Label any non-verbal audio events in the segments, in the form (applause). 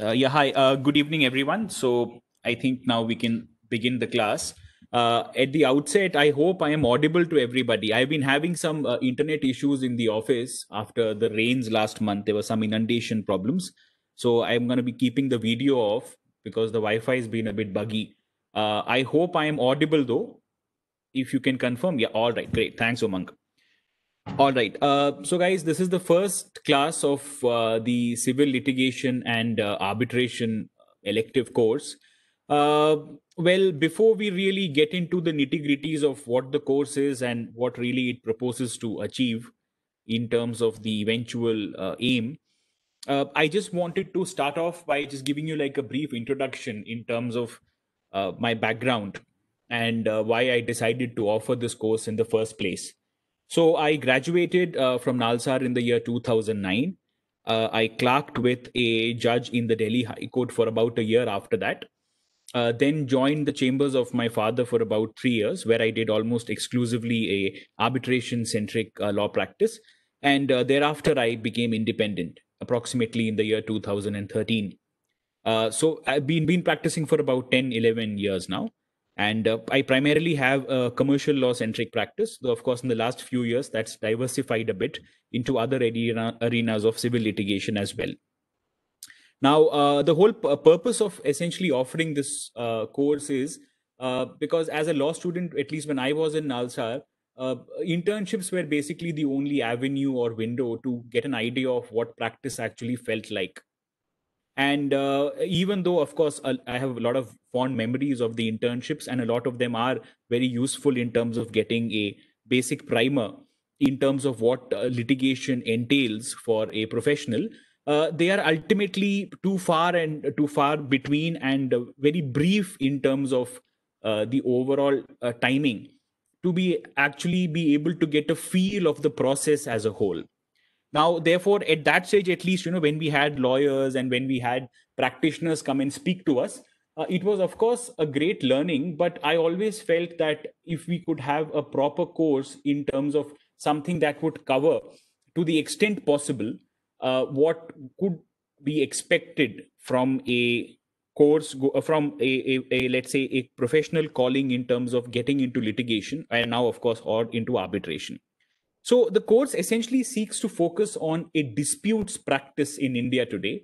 Uh, yeah, hi. Uh, good evening, everyone. So I think now we can begin the class. Uh, at the outset, I hope I am audible to everybody. I've been having some uh, internet issues in the office after the rains last month. There were some inundation problems. So I'm going to be keeping the video off because the Wi-Fi has been a bit buggy. Uh, I hope I am audible though. If you can confirm. Yeah, all right. Great. Thanks, Umang. All right. Uh, so, guys, this is the first class of uh, the civil litigation and uh, arbitration elective course. Uh, well, before we really get into the nitty gritties of what the course is and what really it proposes to achieve in terms of the eventual uh, aim, uh, I just wanted to start off by just giving you like a brief introduction in terms of my background and why I decided to offer this course in the first place. So I graduated uh, from Nalsar in the year 2009. Uh, I clerked with a judge in the Delhi High Court for about a year after that. Uh, then joined the chambers of my father for about three years, where I did almost exclusively a arbitration-centric uh, law practice. And uh, thereafter, I became independent, approximately in the year 2013. Uh, so I've been been practicing for about 10, 11 years now. And uh, I primarily have a commercial law centric practice, though, of course, in the last few years, that's diversified a bit into other arena, arenas of civil litigation as well. Now, uh, the whole purpose of essentially offering this uh, course is uh, because as a law student, at least when I was in Nalsar, uh, internships were basically the only avenue or window to get an idea of what practice actually felt like and uh, even though of course i have a lot of fond memories of the internships, and a lot of them are very useful in terms of getting a basic primer in terms of what uh, litigation entails for a professional. Uh, they are ultimately too far and too far between and uh, very brief in terms of uh, the overall uh, timing to be actually be able to get a feel of the process as a whole now therefore at that stage at least you know when we had lawyers and when we had practitioners come and speak to us uh, it was of course a great learning but i always felt that if we could have a proper course in terms of something that would cover to the extent possible uh, what could be expected from a course uh, from a, a, a, let's say a professional calling in terms of getting into litigation and now of course or into arbitration so the course essentially seeks to focus on a disputes practice in india today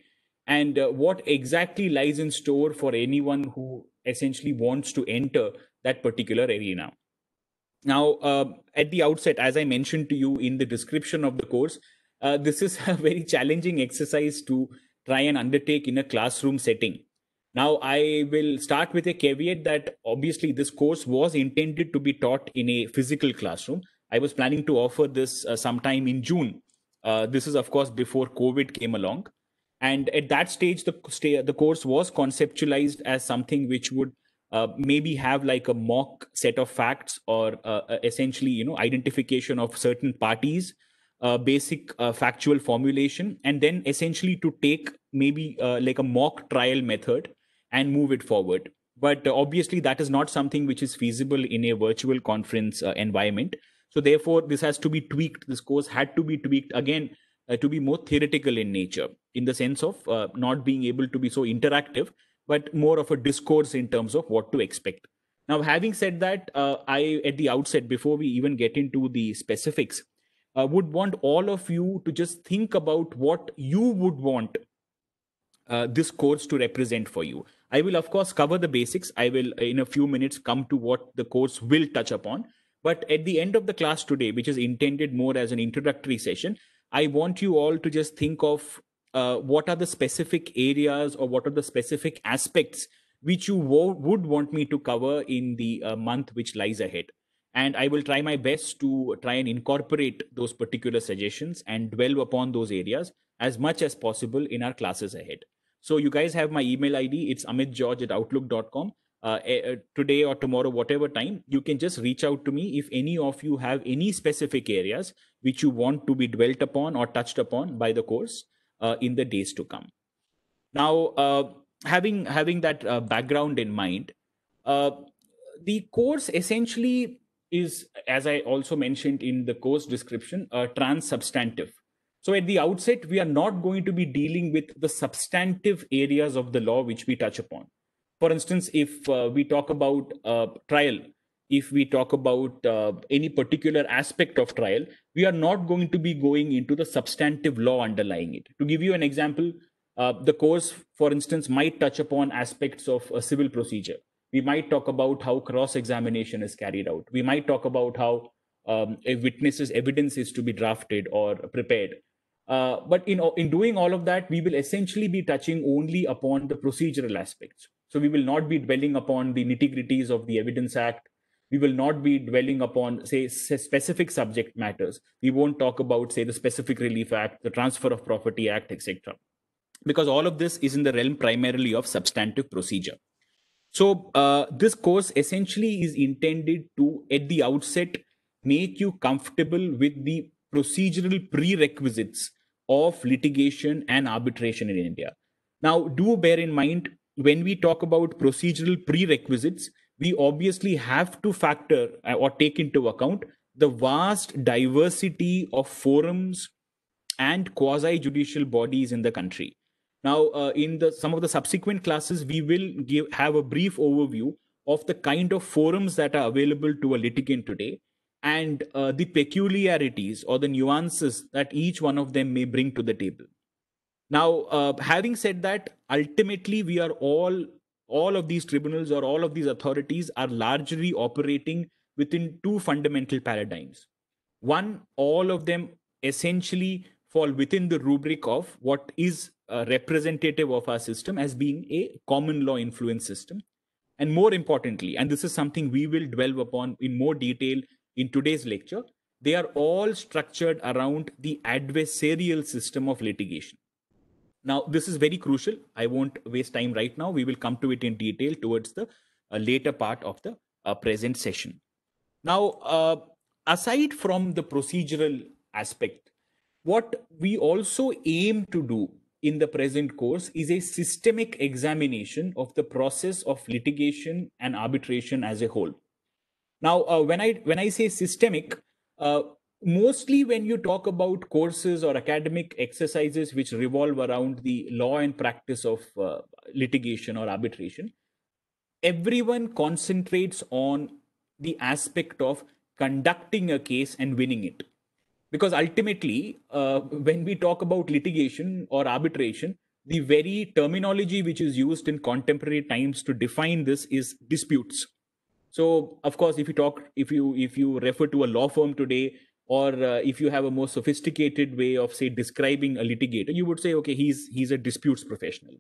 and uh, what exactly lies in store for anyone who essentially wants to enter that particular arena. Now, uh, at the outset, as I mentioned to you in the description of the course, uh, this is (laughs) a very challenging exercise to try and undertake in a classroom setting. Now, I will start with a caveat that obviously this course was intended to be taught in a physical classroom. I was planning to offer this uh, sometime in June. Uh, this is, of course, before COVID came along and at that stage the the course was conceptualized as something which would uh, maybe have like a mock set of facts or uh, uh essentially you know identification of certain parties uh, basic uh, factual formulation and then essentially to take maybe uh, like a mock trial method and move it forward but obviously that is not something which is feasible in a virtual conference environment so therefore this has to be tweaked this course had to be tweaked again uh, to be more theoretical in nature, in the sense of uh, not being able to be so interactive, but more of a discourse in terms of what to expect. Now, having said that, uh, I at the outset, before we even get into the specifics, uh, would want all of you to just think about what you would want uh, this course to represent for you. I will, of course, cover the basics. I will, uh, in a few minutes, come to what the course will touch upon. But at the end of the class today, which is intended more as an introductory session, I want you all to just think of uh, what are the specific areas or what are the specific aspects which you wo- would want me to cover in the uh, month which lies ahead. And I will try my best to try and incorporate those particular suggestions and dwell upon those areas as much as possible in our classes ahead. So you guys have my email ID. It's amitgeorge at outlook.com uh, eh, eh, today or tomorrow, whatever time, you can just reach out to me if any of you have any specific areas which you want to be dwelt upon or touched upon by the course uh, in the days to come. Now, uh, having having that uh, background in mind, uh, the course essentially is, as I also mentioned in the course description, uh, trans-substantive. So at the outset, we are not going to be dealing with the substantive areas of the law which we touch upon for instance, if uh, we talk about uh, trial, if we talk about uh, any particular aspect of trial, we are not going to be going into the substantive law underlying it. To give you an example, uh, the course, for instance, might touch upon aspects of a civil procedure. We might talk about how cross examination is carried out. We might talk about how um, a witness's evidence is to be drafted or prepared. Uh, but in, in doing all of that, we will essentially be touching only upon the procedural aspects. So we will not be dwelling upon the nitty gritties of the Evidence Act. We will not be dwelling upon, say, specific subject matters. We won't talk about, say, the Specific Relief Act, the Transfer of Property Act, etc. Because all of this is in the realm primarily of substantive procedure. So uh, this course essentially is intended to, at the outset, make you comfortable with the procedural prerequisites of litigation and arbitration in India. Now, do bear in mind when we talk about procedural prerequisites, we obviously have to factor uh, or take into account the vast diversity of forums and quasi judicial bodies in the country. Now, uh, in the some of the subsequent classes, we will give have a brief overview of the kind of forums that are available to a litigant today and uh, the peculiarities or the nuances that each one of them may bring to the table. Now, uh, having said that, ultimately we are all all of these tribunals or all of these authorities are largely operating within two fundamental paradigms. One, all of them essentially fall within the rubric of what is uh, representative of our system as being a common law influence system. And more importantly, and this is something we will dwell upon in more detail in today's lecture, they are all structured around the adversarial system of litigation. Now, this is very crucial. I won't waste time right now. We will come to it in detail towards the uh, later part of the uh, present session. Now, uh, aside from the procedural aspect, what we also aim to do in the present course is a systemic examination of the process of litigation and arbitration as a whole. Now, uh, when I when I say systemic, uh, mostly when you talk about courses or academic exercises which revolve around the law and practice of uh, litigation or arbitration everyone concentrates on the aspect of conducting a case and winning it because ultimately uh, when we talk about litigation or arbitration the very terminology which is used in contemporary times to define this is disputes so of course if you talk if you if you refer to a law firm today or uh, if you have a more sophisticated way of say describing a litigator you would say okay he's he's a disputes professional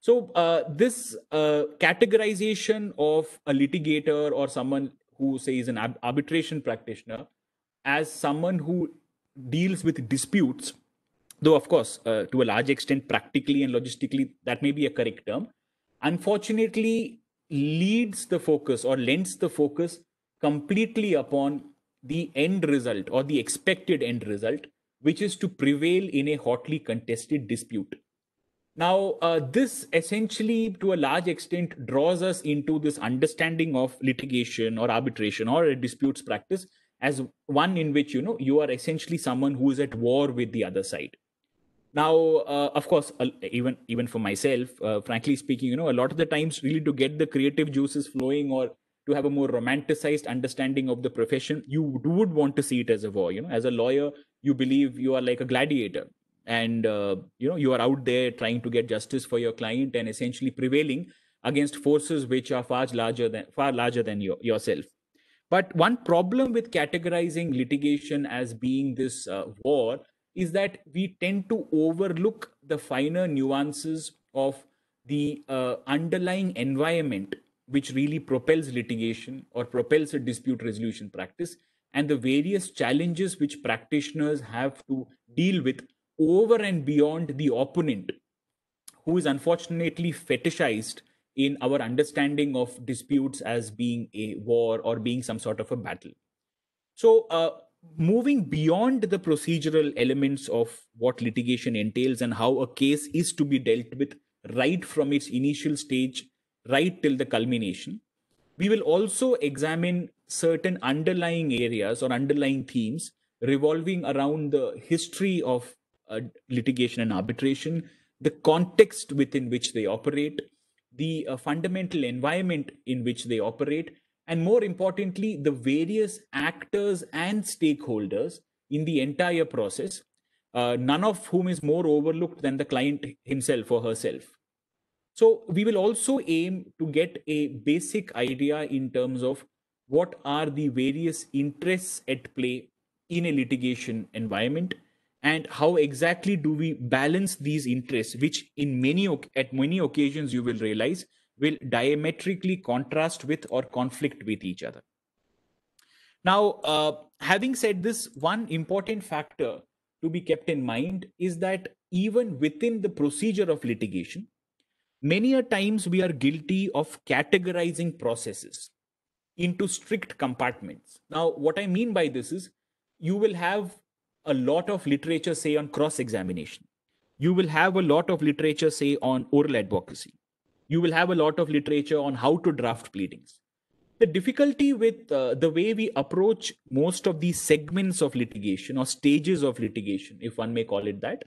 so uh, this uh, categorization of a litigator or someone who say is an ab- arbitration practitioner as someone who deals with disputes though of course uh, to a large extent practically and logistically that may be a correct term unfortunately leads the focus or lends the focus completely upon the end result or the expected end result, which is to prevail in a hotly contested dispute. Now, uh, this essentially, to a large extent, draws us into this understanding of litigation or arbitration or a disputes practice as one in which you know you are essentially someone who is at war with the other side. Now, uh, of course, uh, even even for myself, uh, frankly speaking, you know, a lot of the times, really to get the creative juices flowing or to have a more romanticized understanding of the profession you would want to see it as a war you know as a lawyer you believe you are like a gladiator and uh, you know you are out there trying to get justice for your client and essentially prevailing against forces which are far larger than far larger than your, yourself but one problem with categorizing litigation as being this uh, war is that we tend to overlook the finer nuances of the uh, underlying environment which really propels litigation or propels a dispute resolution practice, and the various challenges which practitioners have to deal with over and beyond the opponent, who is unfortunately fetishized in our understanding of disputes as being a war or being some sort of a battle. So, uh, moving beyond the procedural elements of what litigation entails and how a case is to be dealt with right from its initial stage right till the culmination. We will also examine certain underlying areas or underlying themes revolving around the history of uh, litigation and arbitration, the context within which they operate, the uh, fundamental environment in which they operate, and more importantly, the various actors and stakeholders in the entire process, uh, none of whom is more overlooked than the client himself or herself. So we will also aim to get a basic idea in terms of what are the various interests at play in a litigation environment and how exactly do we balance these interests which in many at many occasions you will realize will diametrically contrast with or conflict with each other now uh, having said this one important factor to be kept in mind is that even within the procedure of litigation many a times we are guilty of categorizing processes into strict compartments. Now, what I mean by this is you will have a lot of literature, say, on cross examination. You will have a lot of literature, say, on oral advocacy. You will have a lot of literature on how to draft pleadings. The difficulty with uh, the way we approach most of these segments of litigation or stages of litigation, if one may call it that,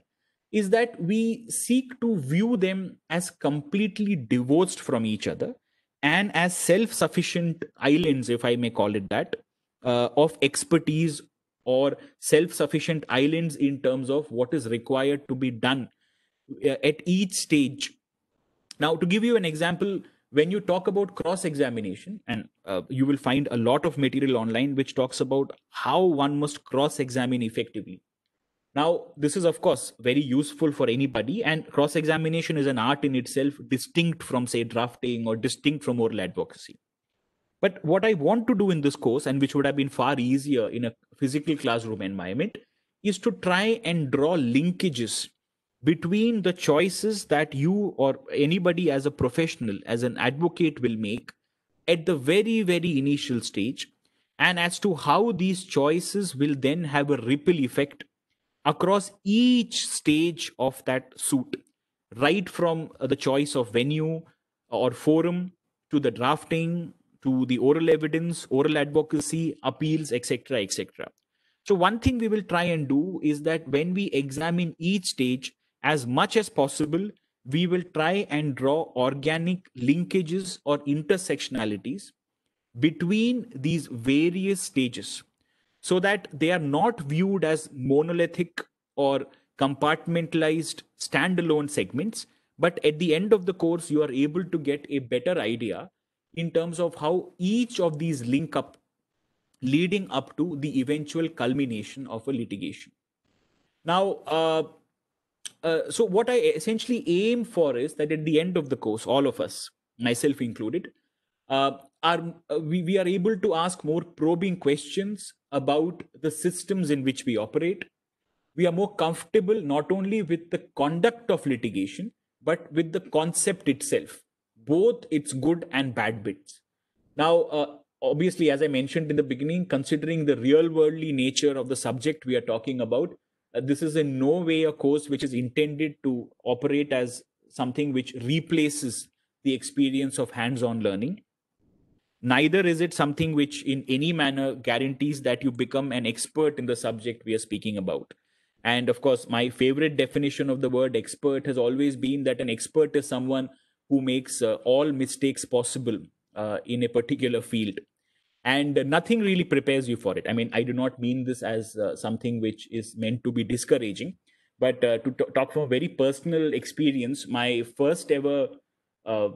is that we seek to view them as completely divorced from each other and as self sufficient islands, if I may call it that, uh, of expertise or self sufficient islands in terms of what is required to be done uh, at each stage. Now, to give you an example, when you talk about cross examination, and uh, you will find a lot of material online which talks about how one must cross examine effectively. Now, this is, of course, very useful for anybody, and cross examination is an art in itself, distinct from, say, drafting or distinct from oral advocacy. But what I want to do in this course, and which would have been far easier in a physical classroom environment, is to try and draw linkages between the choices that you or anybody as a professional, as an advocate, will make at the very, very initial stage, and as to how these choices will then have a ripple effect across each stage of that suit, right from uh, the choice of venue or forum to the drafting to the oral evidence, oral advocacy, appeals, etc., etc. So, one thing we will try and do is that when we examine each stage as much as possible, we will try and draw organic linkages or intersectionalities between these various stages so that they are not viewed as monolithic or compartmentalized standalone segments. But at the end of the course, you are able to get a better idea in terms of how each of these link up, leading up to the eventual culmination of a litigation. Now, uh, uh, so what I essentially aim for is that at the end of the course, all of us, myself included, uh, are uh, we, we are able to ask more probing questions about the systems in which we operate we are more comfortable not only with the conduct of litigation but with the concept itself both its good and bad bits now uh, obviously as i mentioned in the beginning considering the real worldly nature of the subject we are talking about uh, this is in no way a course which is intended to operate as something which replaces the experience of hands on learning neither is it something which in any manner guarantees that you become an expert in the subject we are speaking about and of course my favorite definition of the word expert has always been that an expert is someone who makes uh, all mistakes possible uh, in a particular field and nothing really prepares you for it i mean i do not mean this as uh, something which is meant to be discouraging but uh, to t- talk from a very personal experience my first ever uh,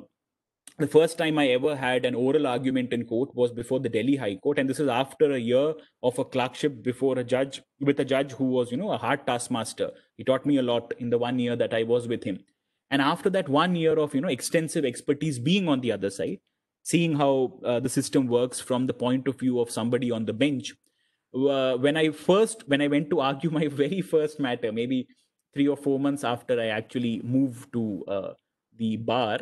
the first time I ever had an oral argument in court was before the Delhi High Court, and this is after a year of a clerkship before a judge with a judge who was, you know, a hard taskmaster. He taught me a lot in the one year that I was with him, and after that one year of you know extensive expertise being on the other side, seeing how uh, the system works from the point of view of somebody on the bench. Uh, when I first when I went to argue (laughs) my very first matter, maybe three or four months after I actually moved to uh, the bar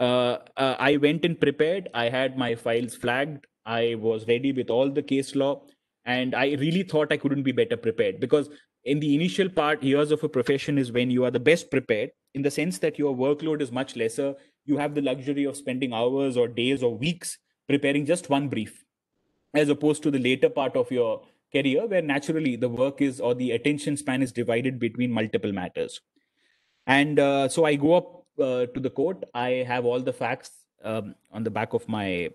uh, uh, I went in prepared. I had my files flagged. I was ready with all the case law. And I really thought I couldn't be better prepared because in the initial part, years of a profession is when you are the best prepared in the sense that your workload is much lesser. You have the luxury of spending hours or days or weeks preparing just one brief, as opposed to the later part of your career where naturally the work is or the attention span is divided between multiple matters. And uh, so I go up uh, to the court. I have all the facts um, on the back of my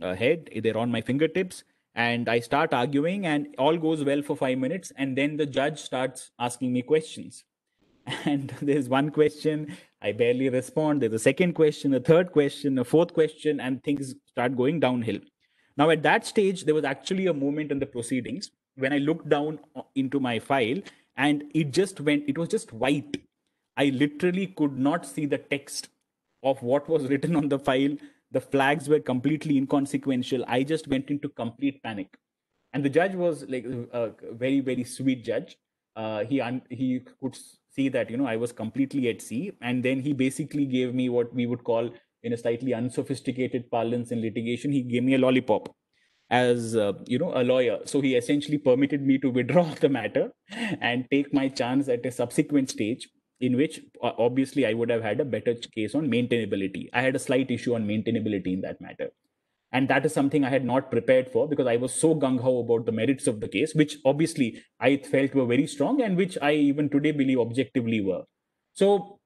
uh, head, they're on my fingertips. And I start arguing, and all goes well for five minutes. And then the judge starts asking me questions. (laughs) And there's one question, I barely respond. There's a second question, a third question, a fourth question, and things start going downhill. Now, at that stage, there was actually a moment in the proceedings when I looked down uh, into my file and it just went, it was just white I literally could not see the text of what was written on the file. The flags were completely inconsequential. I just went into complete panic. And the judge was like a very, very sweet judge. Uh, he un- he could see that you know I was completely at sea, and then he basically gave me what we would call in a slightly unsophisticated parlance in litigation, he gave me a lollipop as uh, you know a lawyer so he essentially permitted me to withdraw (laughs) the matter and take my chance at a subsequent stage in which uh, obviously I would have had a better case on maintainability. I had a slight issue on maintainability in that matter. And that is something I had not prepared for because I was so gung ho about the merits of the case, which obviously I felt were very strong and which I even today believe objectively were. So,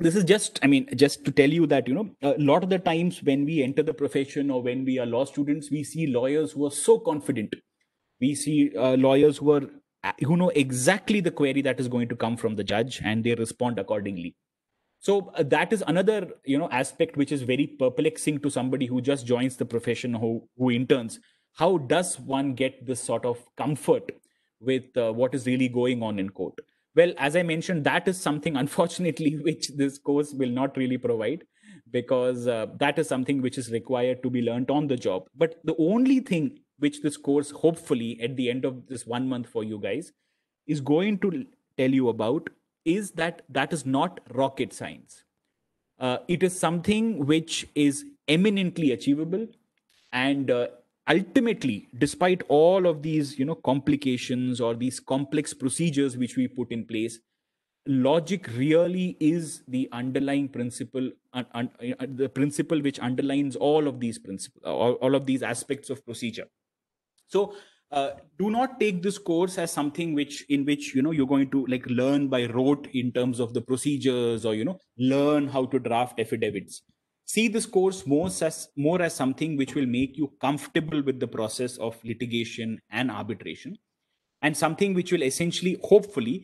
this is just, I mean, just to tell you that, you know, a lot of the times when we enter the profession or when we are law students, we see lawyers who are so confident. We see uh, lawyers who are uh, who know exactly the query that is going to come from the judge and they respond accordingly so uh, that is another you know aspect which is very perplexing to somebody who just joins the profession who who interns how does one get this sort of comfort with uh, what is really going on in court well as i mentioned that is something (laughs) unfortunately which this course will not really provide because uh, that is something which is required to be learned on the job but the only thing which this course, hopefully, at the end of this one month for you guys, is going to tell you about is that that is not rocket science. Uh, it is something which is eminently achievable and uh, ultimately despite all of these you know complications or these complex procedures which we put in place logic really is the underlying principle uh, uh, the principle which underlines all of these principles all, all of these aspects of procedure so uh, do not take this course as something which in which you know you're going to like learn by rote in terms of the procedures or you know learn how to draft affidavits see this course more as more as something which will make you comfortable with the process of litigation and arbitration and something which will essentially hopefully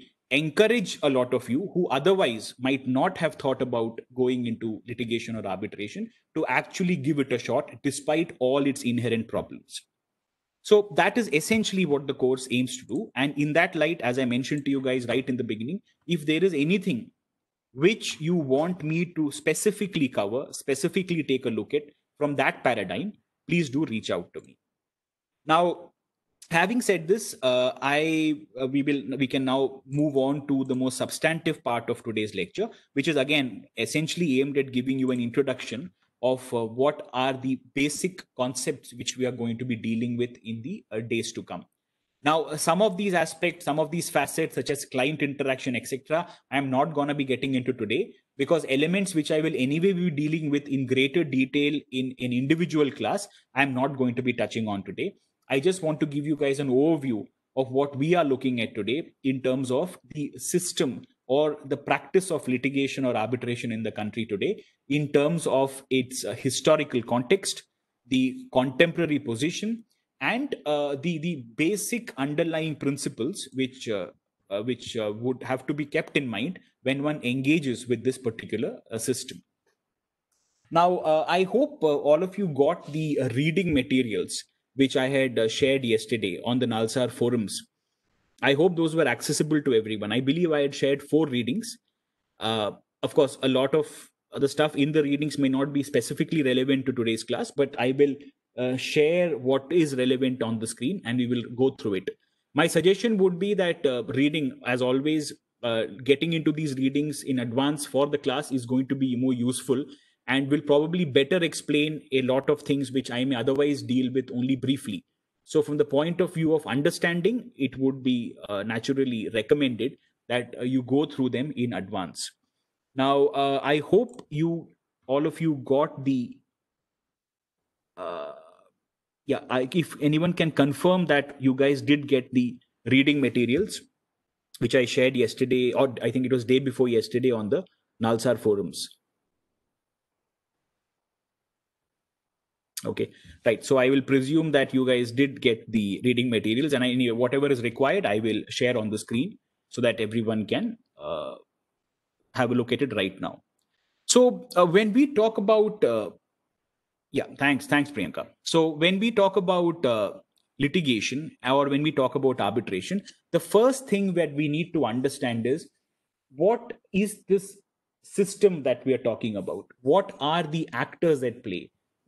encourage a lot of you who otherwise might not have thought about going into litigation or arbitration to actually give it a shot despite all its inherent problems so that is essentially what the course aims to do. And in that light, as I mentioned to you guys right in the beginning, if there is anything which you want me to specifically cover, specifically take a look at from that paradigm, please do reach out to me. Now, having said this, uh, I uh, we will we can now move on to the most substantive part of today's lecture, which is again essentially aimed at giving you an introduction of uh, what are the basic concepts which we are going to be dealing with in the uh, days to come now uh, some of these aspects some of these facets such as client interaction etc i am not going to be getting into today because elements which i will anyway be dealing with in greater detail in an individual class i am not going to be touching on today i just want to give you guys an overview of what we are looking at today in terms of the system or the practice of litigation or arbitration in the country today in terms of its uh, historical context, the contemporary position, and uh, the the basic underlying principles which uh, uh which uh, would have to be kept in mind when one engages with this particular uh, system. Now, I hope all of you got the reading materials which I had shared yesterday on the Nalsar forums I hope those were accessible to everyone. I believe I had shared four readings. Uh, of course, a lot of the stuff in the readings may not be specifically relevant to today's class, but I will uh, share what is relevant on the screen and we will go through it. My suggestion would be that uh, reading, as always, uh, getting into these readings in advance for the class is going to be more useful and will probably better explain a lot of things which I may otherwise deal with only briefly. So, from the point of view of understanding, it would be uh, naturally recommended that uh, you go through them in advance. Now, uh, I hope you all of you got the. Uh, yeah, I, if anyone can confirm that you guys did get the reading materials, which I shared yesterday, or I think it was day before yesterday on the Nalsar forums. okay right so i will presume that you guys did get the reading materials and I, whatever is required i will share on the screen so that everyone can uh, have a look at it right now so uh, when we talk about uh, yeah thanks thanks priyanka so when we talk about uh, litigation or when we talk about arbitration the first thing that we need to understand is what is this system that we are talking about what are the actors at play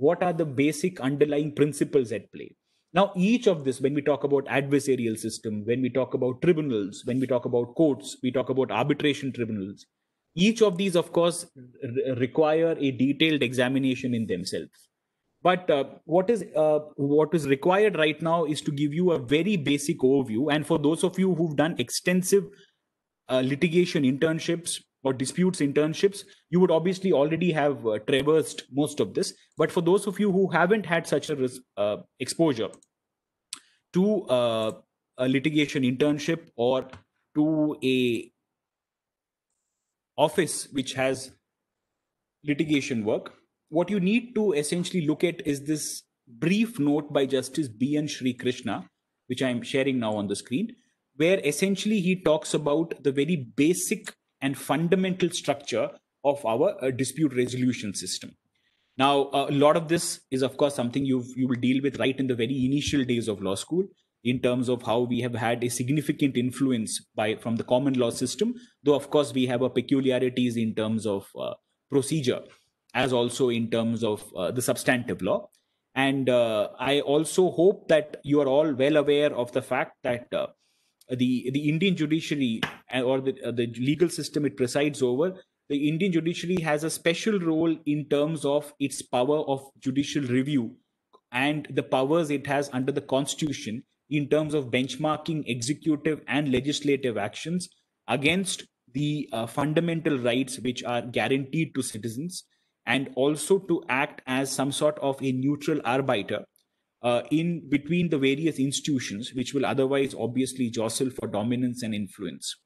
what are the basic underlying principles at play now each of this when we talk about adversarial system when we talk about tribunals when we talk about courts we talk about arbitration tribunals each of these of course require a detailed examination in themselves but uh, what is uh, what is required right now is to give you a very basic overview and for those of you who've done extensive uh, litigation internships or disputes internships, you would obviously already have uh, traversed most of this. But for those of you who haven't had such a uh, exposure to uh, a litigation internship or to a office which has litigation work, what you need to essentially look at is this brief note by Justice B. N. Sri Krishna, which I'm sharing now on the screen, where essentially he talks about the very basic and fundamental structure of our uh, dispute resolution system. Now, a lot of this is, of course, something you you will deal with right in the very initial days of law school, in terms of how we have had a significant influence by from the common law system. Though, of course, we have our peculiarities in terms of uh, procedure, as also in terms of uh, the substantive law. And uh, I also hope that you are all well aware of the fact that uh, the the Indian judiciary uh, or the uh, the legal system it presides over, the Indian judiciary has a special role in terms of its power of judicial review and the powers it has under the constitution in terms of benchmarking executive and legislative actions against the uh, fundamental rights which are guaranteed to citizens and also to act as some sort of a neutral arbiter uh, in between the various institutions, which will otherwise obviously jostle for dominance and influence.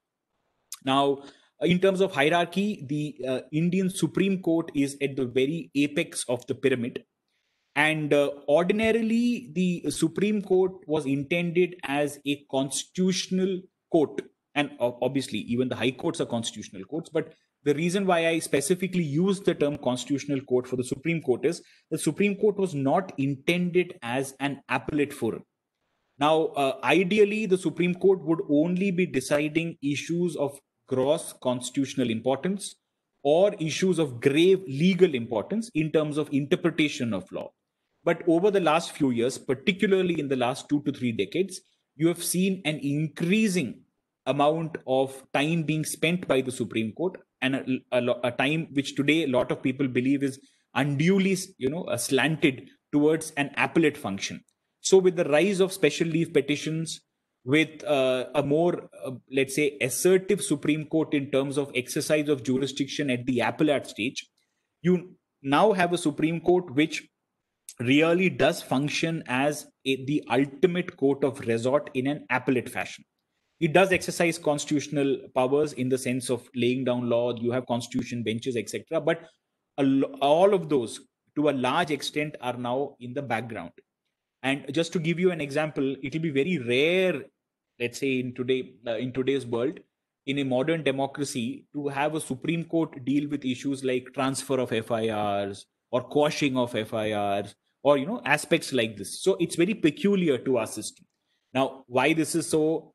Now, in terms of hierarchy, the uh, Indian Supreme Court is at the very apex of the pyramid. And uh, ordinarily, the Supreme Court was intended as a constitutional court. And uh, obviously, even the high courts are constitutional courts, but the reason why I specifically used the term constitutional court for the Supreme Court is the Supreme Court was not intended as an appellate forum. Now, uh, ideally, the Supreme Court would only be deciding issues of gross constitutional importance or issues of grave legal importance in terms of interpretation of law. But over the last few years, particularly in the last two to three decades, you have seen an increasing amount of time being spent by the Supreme Court and a, a, a time which today a lot of people believe is unduly, you know, uh, slanted towards an appellate function. So, with the rise of special leave petitions, with uh, a more, uh, let's say, assertive Supreme Court in terms of exercise of jurisdiction at the appellate stage, you now have a Supreme Court which really does function as a, the ultimate court of resort in an appellate fashion it does exercise constitutional powers in the sense of laying down law you have constitution benches etc but all of those to a large extent are now in the background and just to give you an example it will be very rare let's say in today uh, in today's world in a modern democracy to have a supreme court deal with issues like transfer of firs or quashing of firs or you know aspects like this so it's very peculiar to our system now why this is so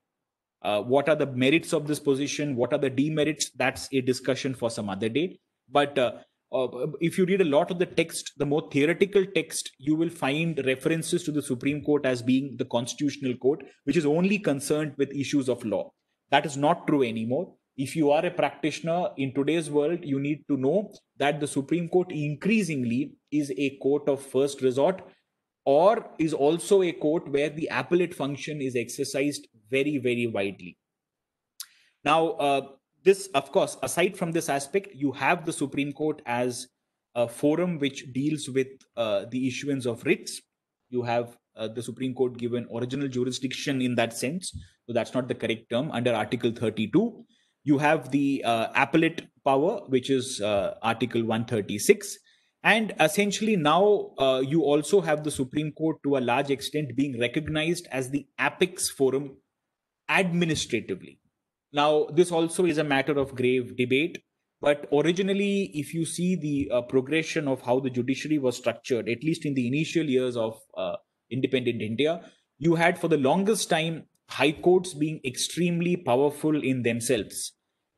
uh, what are the merits of this position? What are the demerits? That's a discussion for some other day. But uh, uh, if you read a lot of the text, the more theoretical text, you will find references to the Supreme Court as being the constitutional court, which is only concerned with issues of law. That is not true anymore. If you are a practitioner in today's world, you need to know that the Supreme Court increasingly is a court of first resort or is also a court where the appellate function is exercised very, very widely. Now, uh, this, of course, aside from this aspect, you have the Supreme Court as a forum which deals with uh, the issuance of writs. You have uh, the Supreme Court given original jurisdiction in that sense, so that's not the correct term under Article 32. You have the uh, appellate power, which is uh, Article 136 and essentially, now uh, you also have the Supreme Court to a large extent being recognized as the apex forum administratively. Now, this also is a matter of grave debate. But originally, if you see the uh, progression of how the judiciary was structured, at least in the initial years of uh, independent India, you had for the longest time high courts being extremely powerful in themselves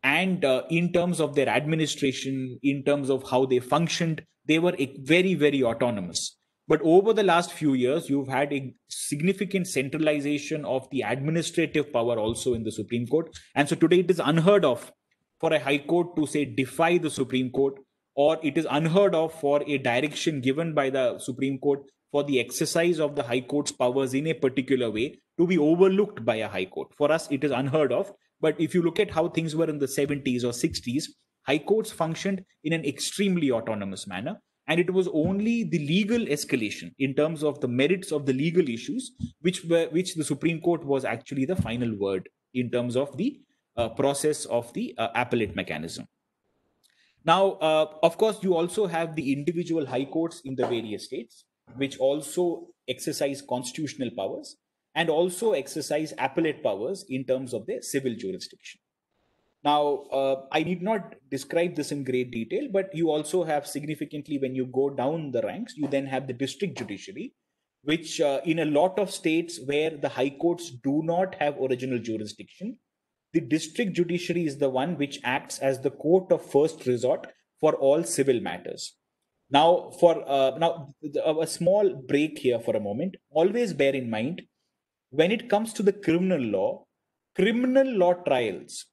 and uh, in terms of their administration, in terms of how they functioned, they were very, very autonomous. But over the last few years, you've had a significant centralization of the administrative power also in the Supreme Court. And so today it is unheard of for a High Court to say defy the Supreme Court, or it is unheard of for a direction given by the Supreme Court for the exercise of the High Court's powers in a particular way to be overlooked by a High Court. For us, it is unheard of. But if you look at how things were in the 70s or 60s, high courts functioned in an extremely autonomous manner. And it was only the legal escalation in terms of the merits of the legal issues, which were, which the Supreme Court was actually the final word in terms of the uh, process of the uh, appellate mechanism. Now, uh, of course, you also have the individual high courts in the various states, which also exercise constitutional powers and also exercise appellate powers in terms of their civil jurisdiction. Now, uh, I need not describe this in great detail, but you also have significantly, when you go down the ranks, you then have the district judiciary, which uh, in a lot of states where the high courts do not have original jurisdiction, the district judiciary is the one which acts as the court of first resort for all civil matters. Now, for uh, now, a small break here for a moment. Always bear in mind, when it comes to the criminal law, criminal law trials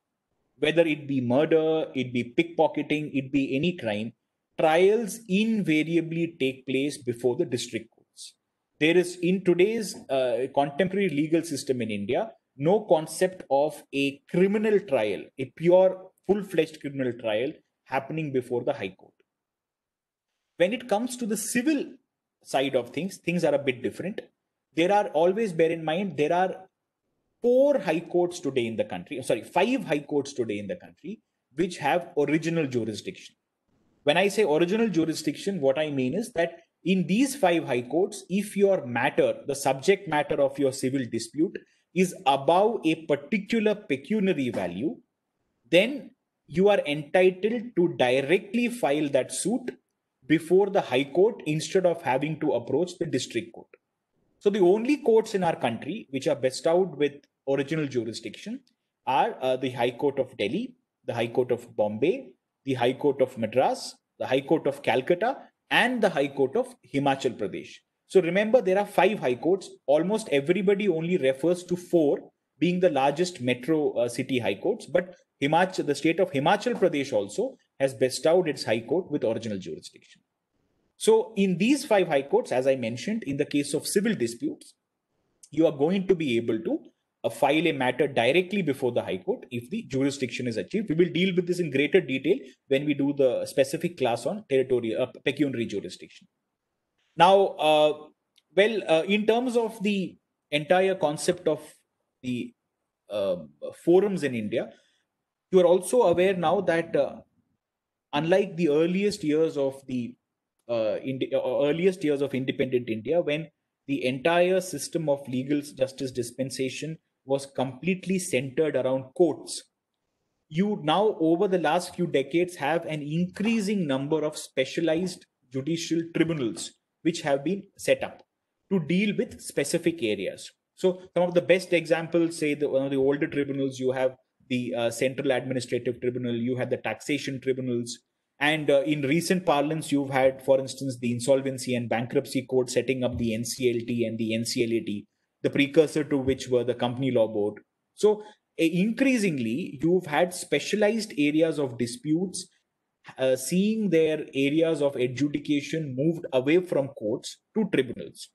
whether it be murder, it be pickpocketing, it be any crime, trials invariably take place before the district courts. There is, in today's uh, contemporary legal system in India, no concept of a criminal trial, a pure, full fledged criminal trial happening before the High Court. When it comes to the civil side of things, things are a bit different. There are always, bear in mind, there are four high courts today in the country, oh, sorry, five high courts today in the country, which have original jurisdiction. When I say original jurisdiction, what I mean is that in these five high courts, if your matter, the subject matter of your civil dispute, is above a particular pecuniary value, then you are entitled to directly file that suit before the High Court instead of having to approach the District Court. So the only courts in our country which are bestowed with original jurisdiction are uh, the High Court of Delhi, the High Court of Bombay, the High Court of Madras, the High Court of Calcutta, and the High Court of Himachal Pradesh. So remember, there are five high courts. Almost everybody only refers to four being the largest metro uh, city high courts. But Himachal, the state of Himachal Pradesh also has bestowed its high court with original jurisdiction. So in these five high courts, as I mentioned, in the case of civil disputes, you are going to be able to uh, file a matter directly before the high court if the jurisdiction is achieved. We will deal with this in greater detail when we do the specific class on territorial uh, pecuniary jurisdiction. Now, uh, well, uh, in terms of the entire concept of the um, forums in India, you are also aware now that uh, unlike the earliest years of the uh, the uh, uh, earliest years of independent India when the entire system of legal justice dispensation was completely centered around courts. You now, over the last few decades, have an increasing number of specialized judicial tribunals which have been set up to deal with specific areas. So, some of the best examples say one of the older tribunals, you have the uh, Central Administrative Tribunal, you have the taxation tribunals, and uh, in recent parlance, you've had, for instance, the insolvency and bankruptcy code setting up the NCLT and the NCLAT, the precursor to which were the company law board. So increasingly, you've had specialized areas of disputes uh, seeing their areas of adjudication moved away from courts to tribunals.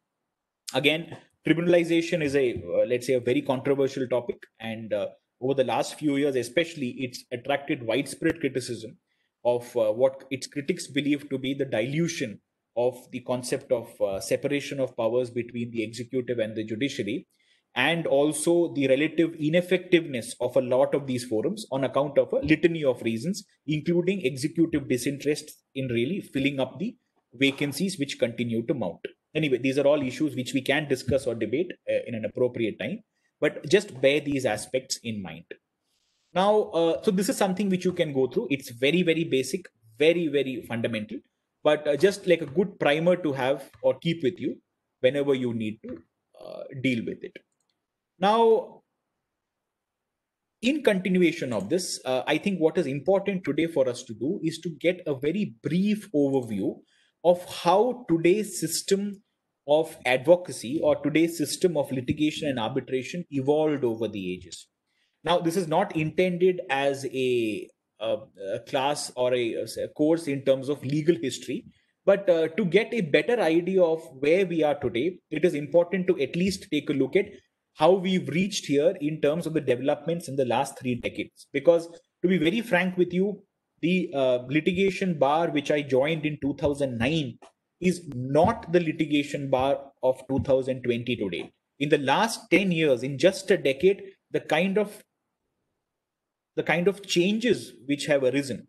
Again, tribunalization is a, uh, let's say, a very controversial topic. And uh, over the last few years, especially, it's attracted widespread criticism of uh, what its critics believe to be the dilution of the concept of uh, separation of powers between the executive and the judiciary, and also the relative ineffectiveness of a lot of these forums on account of a litany of reasons, including executive disinterest in really filling up the vacancies which continue to mount. Anyway, these are all issues which we can discuss or debate uh, in an appropriate time, but just bear these aspects in mind. Now, uh, so this is something which you can go through. It's very, very basic, very, very fundamental, but uh, just like a good primer to have or keep with you whenever you need to uh, deal with it. Now, in continuation of this, uh, I think what is important today for us to do is to get a very brief overview of how today's system of advocacy or today's system of litigation and arbitration evolved over the ages. Now, this is not intended as a, a, a class or a, a, course in terms of legal history, but uh, to get a better idea of where we are today, it is important to at least take a look at how we've reached here in terms of the developments in the last three decades. Because to be very frank with you, the uh, litigation bar which I joined in 2009 is not the litigation bar of 2020 today. In the last 10 years, in just a decade, the kind of the kind of changes which have arisen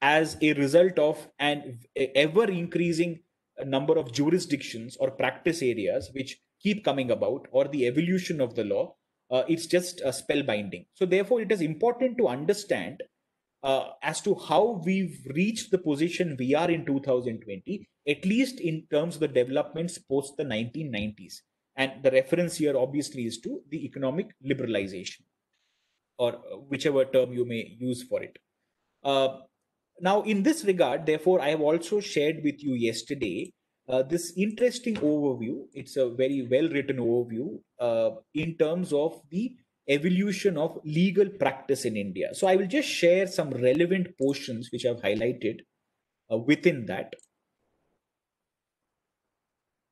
as a result of an ever increasing number of jurisdictions or practice areas which keep coming about or the evolution of the law uh, it's just uh, spellbinding so therefore it is important to understand uh, as to how we've reached the position we are in 2020 at least in terms of the developments post the 1990s and the reference here obviously is to the economic liberalization or whichever term you may use for it. Uh, now, in this regard, therefore, I have also shared with you yesterday uh, this interesting overview. It's a very well written overview uh, in terms of the evolution of legal practice in India. So, I will just share some relevant portions which I've highlighted uh, within that.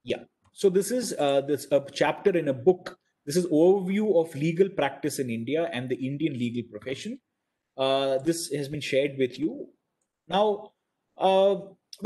Yeah. So, this is uh, this a chapter in a book this is overview of legal practice in India and the Indian legal profession. Uh, this has been shared with you. Now, uh,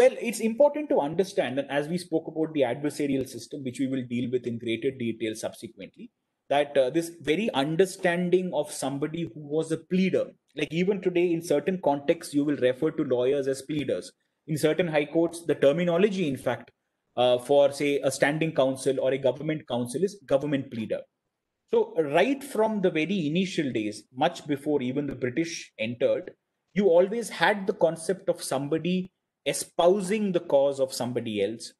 well, it's important to understand that as we spoke about the adversarial system, which we will deal with in greater detail subsequently, that uh, this very understanding of somebody who was a pleader, like even today in certain contexts, you will refer to lawyers as pleaders. In certain high courts, the terminology, in fact, uh, for say a standing counsel or a government counsel is government pleader. So, right from the very initial days, much before even the British entered, you always had the concept of somebody espousing the cause of somebody else.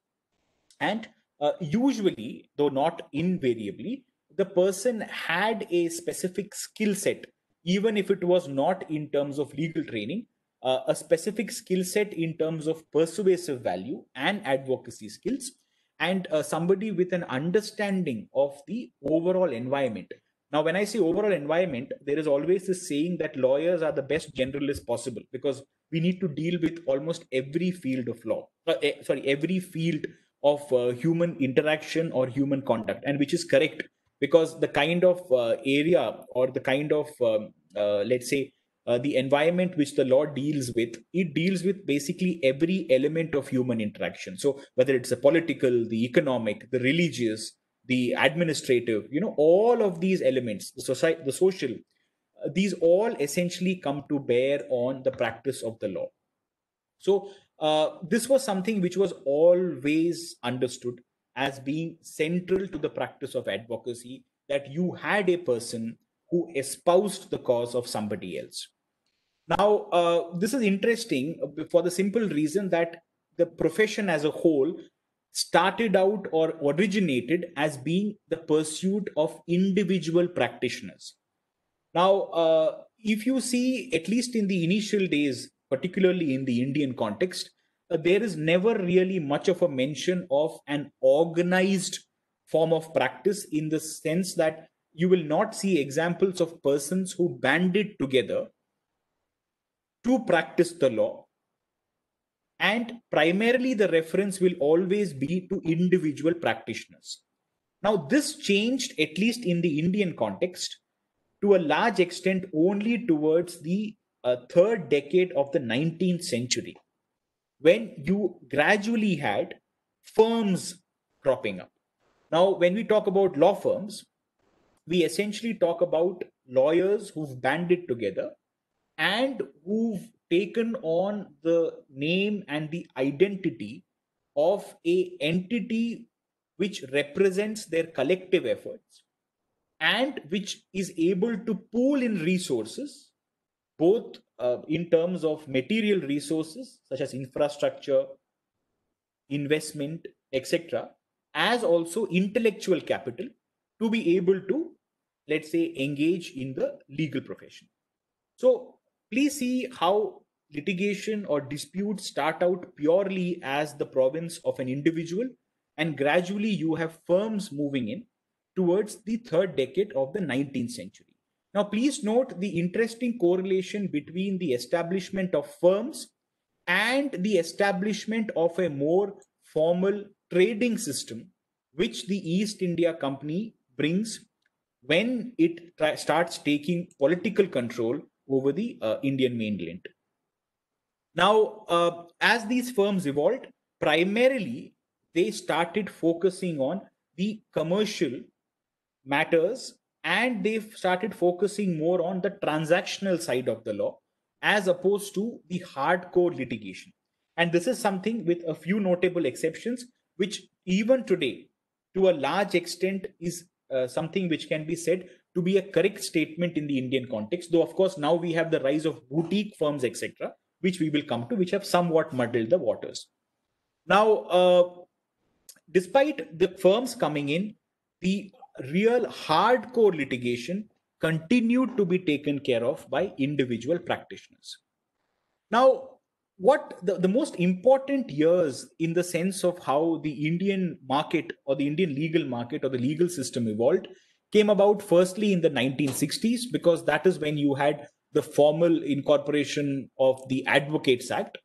And uh, usually, though not invariably, the person had a specific skill set, even if it was not in terms of legal training, uh, a specific skill set in terms of persuasive value and advocacy skills and uh, somebody with an understanding of the overall environment. Now, when I say overall environment, there is always this saying that lawyers are the best generalists possible because we need to deal with almost every field of law, uh, eh, sorry, every field of uh, human interaction or human conduct, and which is correct because the kind of uh, area or the kind of, um, uh, let's say, uh, the environment which the law deals with it deals with basically every element of human interaction so whether it's the political the economic the religious the administrative you know all of these elements the society the social uh, these all essentially come to bear on the practice of the law so uh, this was something which was always understood as being central to the practice of advocacy that you had a person who espoused the cause of somebody else now, uh, this is interesting for the simple reason that the profession as a whole started out or originated as being the pursuit of individual practitioners. Now, uh, if you see, at least in the initial days, particularly in the Indian context, uh, there is never really much of a mention of an organized form of practice in the sense that you will not see examples of persons who banded together to practice the law. And primarily, the reference will always be to individual practitioners. Now, this changed, at least in the Indian context, to a large extent only towards the uh, third decade of the 19th century, when you gradually had firms cropping up. Now, when we talk about law firms, we essentially talk about lawyers who've banded together and who've taken on the name and the identity of a entity which represents their collective efforts and which is able to pool in resources both uh, in terms of material resources such as infrastructure investment etc as also intellectual capital to be able to let's say engage in the legal profession so please see how litigation or disputes start out purely as the province of an individual, and gradually you have firms moving in towards the third decade of the 19th century. Now, please note the interesting correlation between the establishment of firms and the establishment of a more formal trading system, which the East India Company brings when it starts taking political control over the uh, Indian mainland. Now, uh, as these firms evolved, primarily they started focusing on the commercial matters and they started focusing more on the transactional side of the law as opposed to the hardcore litigation. And this is something with a few notable exceptions, which even today, to a large extent, is uh, something which can be said to be a correct statement in the Indian context. Though, of course, now we have the rise of boutique firms, etc., which we will come to, which have somewhat muddled the waters. Now, uh, despite the firms coming in, the real hardcore litigation continued to be taken care of by individual practitioners. Now, what the, the most important years in the sense of how the Indian market or the Indian legal market or the legal system evolved came about firstly in the 1960s because that is when you had the formal incorporation of the Advocates Act,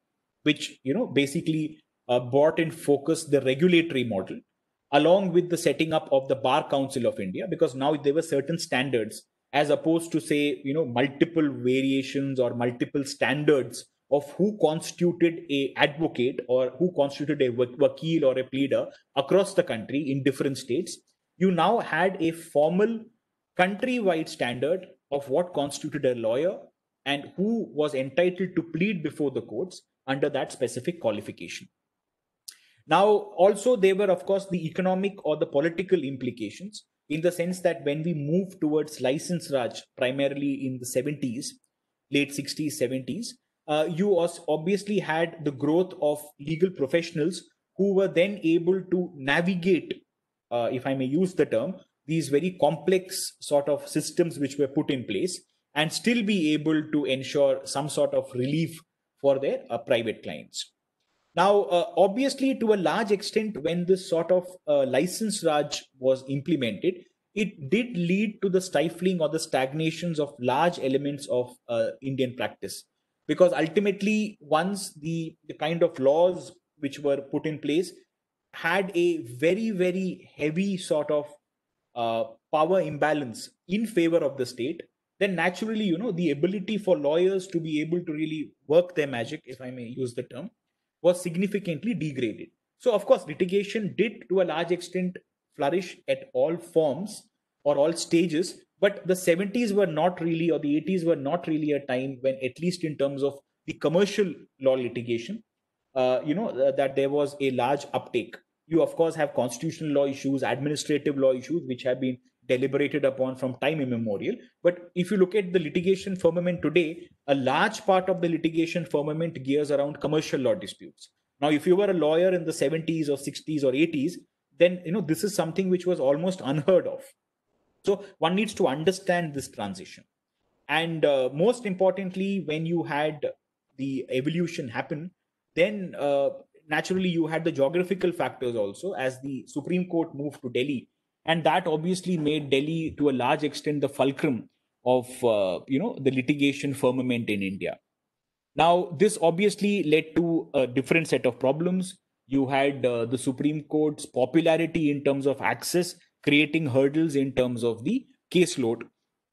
which you know basically uh, brought in focus the regulatory model along with the setting up of the Bar Council of India because now there were certain standards as opposed to say you know multiple variations or multiple standards of who constituted a advocate or who constituted a wakil or a pleader across the country in different states you now had a formal countrywide standard of what constituted a lawyer and who was entitled to plead before the courts under that specific qualification. Now, also, there were, of course, the economic or the political implications in the sense that when we moved towards license Raj, primarily in the 70s, late 60s, 70s, uh, you obviously had the growth of legal professionals who were then able to navigate uh, if I may use the term, these very complex sort of systems which were put in place and still be able to ensure some sort of relief for their uh, private clients. Now, uh, obviously, to a large extent, when this sort of uh, license Raj was implemented, it did lead to the stifling or the stagnations of large elements of uh, Indian practice. Because ultimately, once the, the kind of laws which were put in place had a very, very heavy sort of uh, power imbalance in favor of the state, then naturally, you know, the ability for lawyers to be able to really work their magic, if I may use the term, was significantly degraded. So, of course, litigation did to a large extent flourish at all forms or all stages, but the 70s were not really, or the 80s were not really a time when, at least in terms of the commercial law litigation, uh, you know uh, that there was a large uptake you of course have constitutional law issues administrative law issues which have been deliberated upon from time immemorial but if you look at the litigation firmament today a large part of the litigation firmament gears around commercial law disputes now if you were a lawyer in the 70s or 60s or 80s then you know this is something which was almost unheard of so one needs to understand this transition and uh, most importantly when you had the evolution happen then uh, naturally, you had the geographical factors also, as the Supreme Court moved to Delhi, and that obviously made Delhi, to a large extent, the fulcrum of uh, you know the litigation firmament in India. Now, this obviously led to a different set of problems. You had uh, the Supreme Court's popularity in terms of access, creating hurdles in terms of the caseload,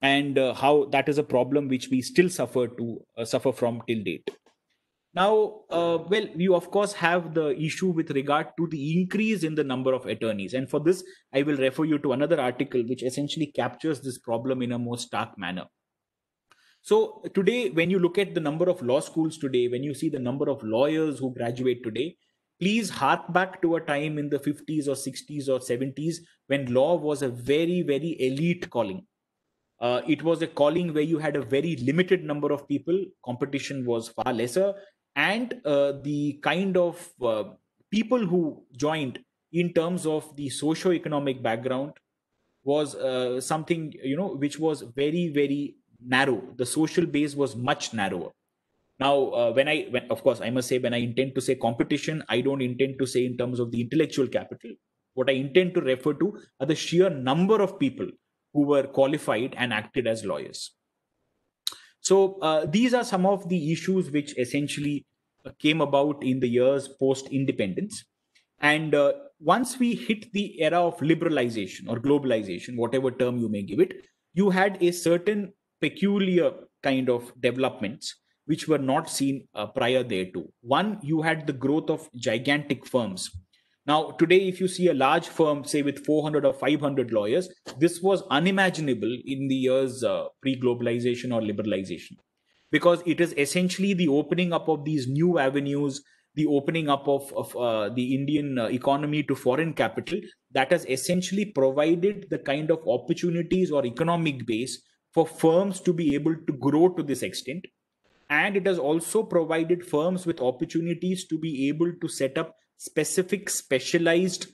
and uh, how that is a problem which we still suffer to uh, suffer from till date. Now, uh, well, you of course have the issue with regard to the increase in the number of attorneys. And for this, I will refer you to another article which essentially captures this problem in a more stark manner. So, today, when you look at the number of law schools today, when you see the number of lawyers who graduate today, please hark back to a time in the 50s or 60s or 70s when law was a very, very elite calling. Uh, it was a calling where you had a very limited number of people competition was far lesser and uh, the kind of uh, people who joined in terms of the socio-economic background was uh, something you know which was very very narrow the social base was much narrower now uh, when i when, of course i must say when i intend to say competition i don't intend to say in terms of the intellectual capital what i intend to refer to are the sheer number of people who were qualified and acted as lawyers so uh, these are some of the issues which essentially uh, came about in the years post independence. And uh, once we hit the era of liberalization or globalization, whatever term you may give it, you had a certain peculiar kind of developments which were not seen uh, prior thereto. One, you had the growth of gigantic firms now, today, if you see a large firm, say with 400 or 500 lawyers, this was unimaginable in the years uh, pre globalization or liberalization because it is essentially the opening up of these new avenues, the opening up of, of uh, the Indian uh, economy to foreign capital that has essentially provided the kind of opportunities or economic base for firms to be able to grow to this extent. And it has also provided firms with opportunities to be able to set up specific specialized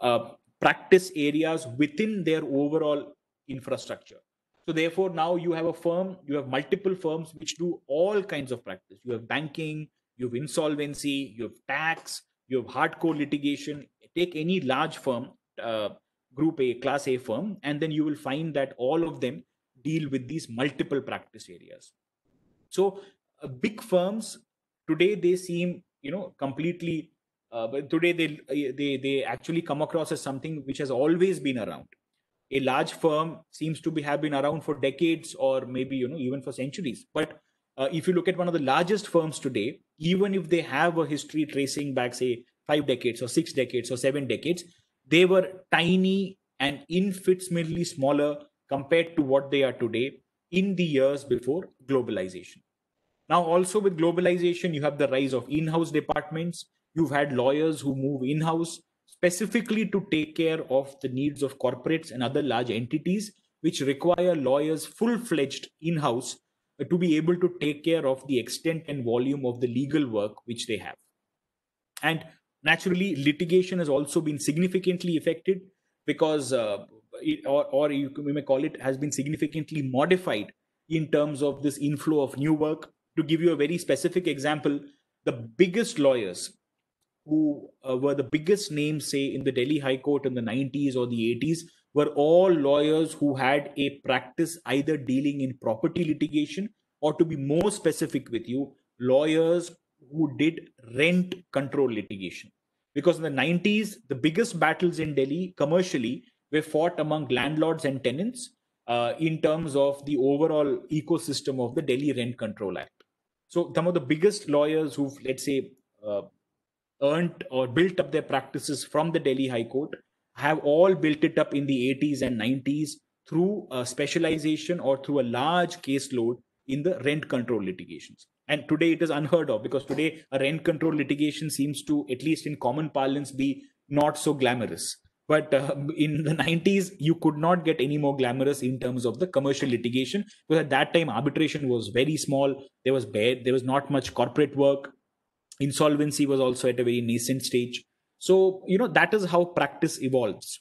uh, practice areas within their overall infrastructure so therefore now you have a firm you have multiple firms which do all kinds of practice you have banking you have insolvency you have tax you have hardcore litigation take any large firm uh, group a class a firm and then you will find that all of them deal with these multiple practice areas so uh, big firms today they seem you know completely uh, but today they uh, they they actually come across as something which has always been around a large firm seems to be have been around for decades or maybe you know even for centuries but uh, if you look at one of the largest firms today even if they have a history tracing back say 5 decades or 6 decades or 7 decades they were tiny and infinitesimally smaller compared to what they are today in the years before globalization now also with globalization you have the rise of in-house departments You've had lawyers who move in house specifically to take care of the needs of corporates and other large entities, which require lawyers full fledged in house uh, to be able to take care of the extent and volume of the legal work which they have. And naturally, litigation has also been significantly affected because, uh, it, or, or you we may call it, has been significantly modified in terms of this inflow of new work. To give you a very specific example, the biggest lawyers who uh, were the biggest names, say, in the Delhi High Court in the 90s or the 80s, were all lawyers who had a practice either dealing in property litigation or, to be more specific with you, lawyers who did rent control litigation. Because in the 90s, the biggest battles in Delhi commercially were fought among landlords and tenants uh, in terms of the overall ecosystem of the Delhi Rent Control Act. So, some of the biggest lawyers who've, let's say, uh, earned or built up their practices from the Delhi High Court have all built it up in the 80s and 90s through a specialization or through a large caseload in the rent control litigations. And today it is unheard of because today a rent control litigation seems to, at least in common parlance, be not so glamorous. But uh, in the 90s, you could not get any more glamorous in terms of the commercial litigation because at that time arbitration was very small. There was bad. there was not much corporate work insolvency was also at a very nascent stage so you know that is how practice evolves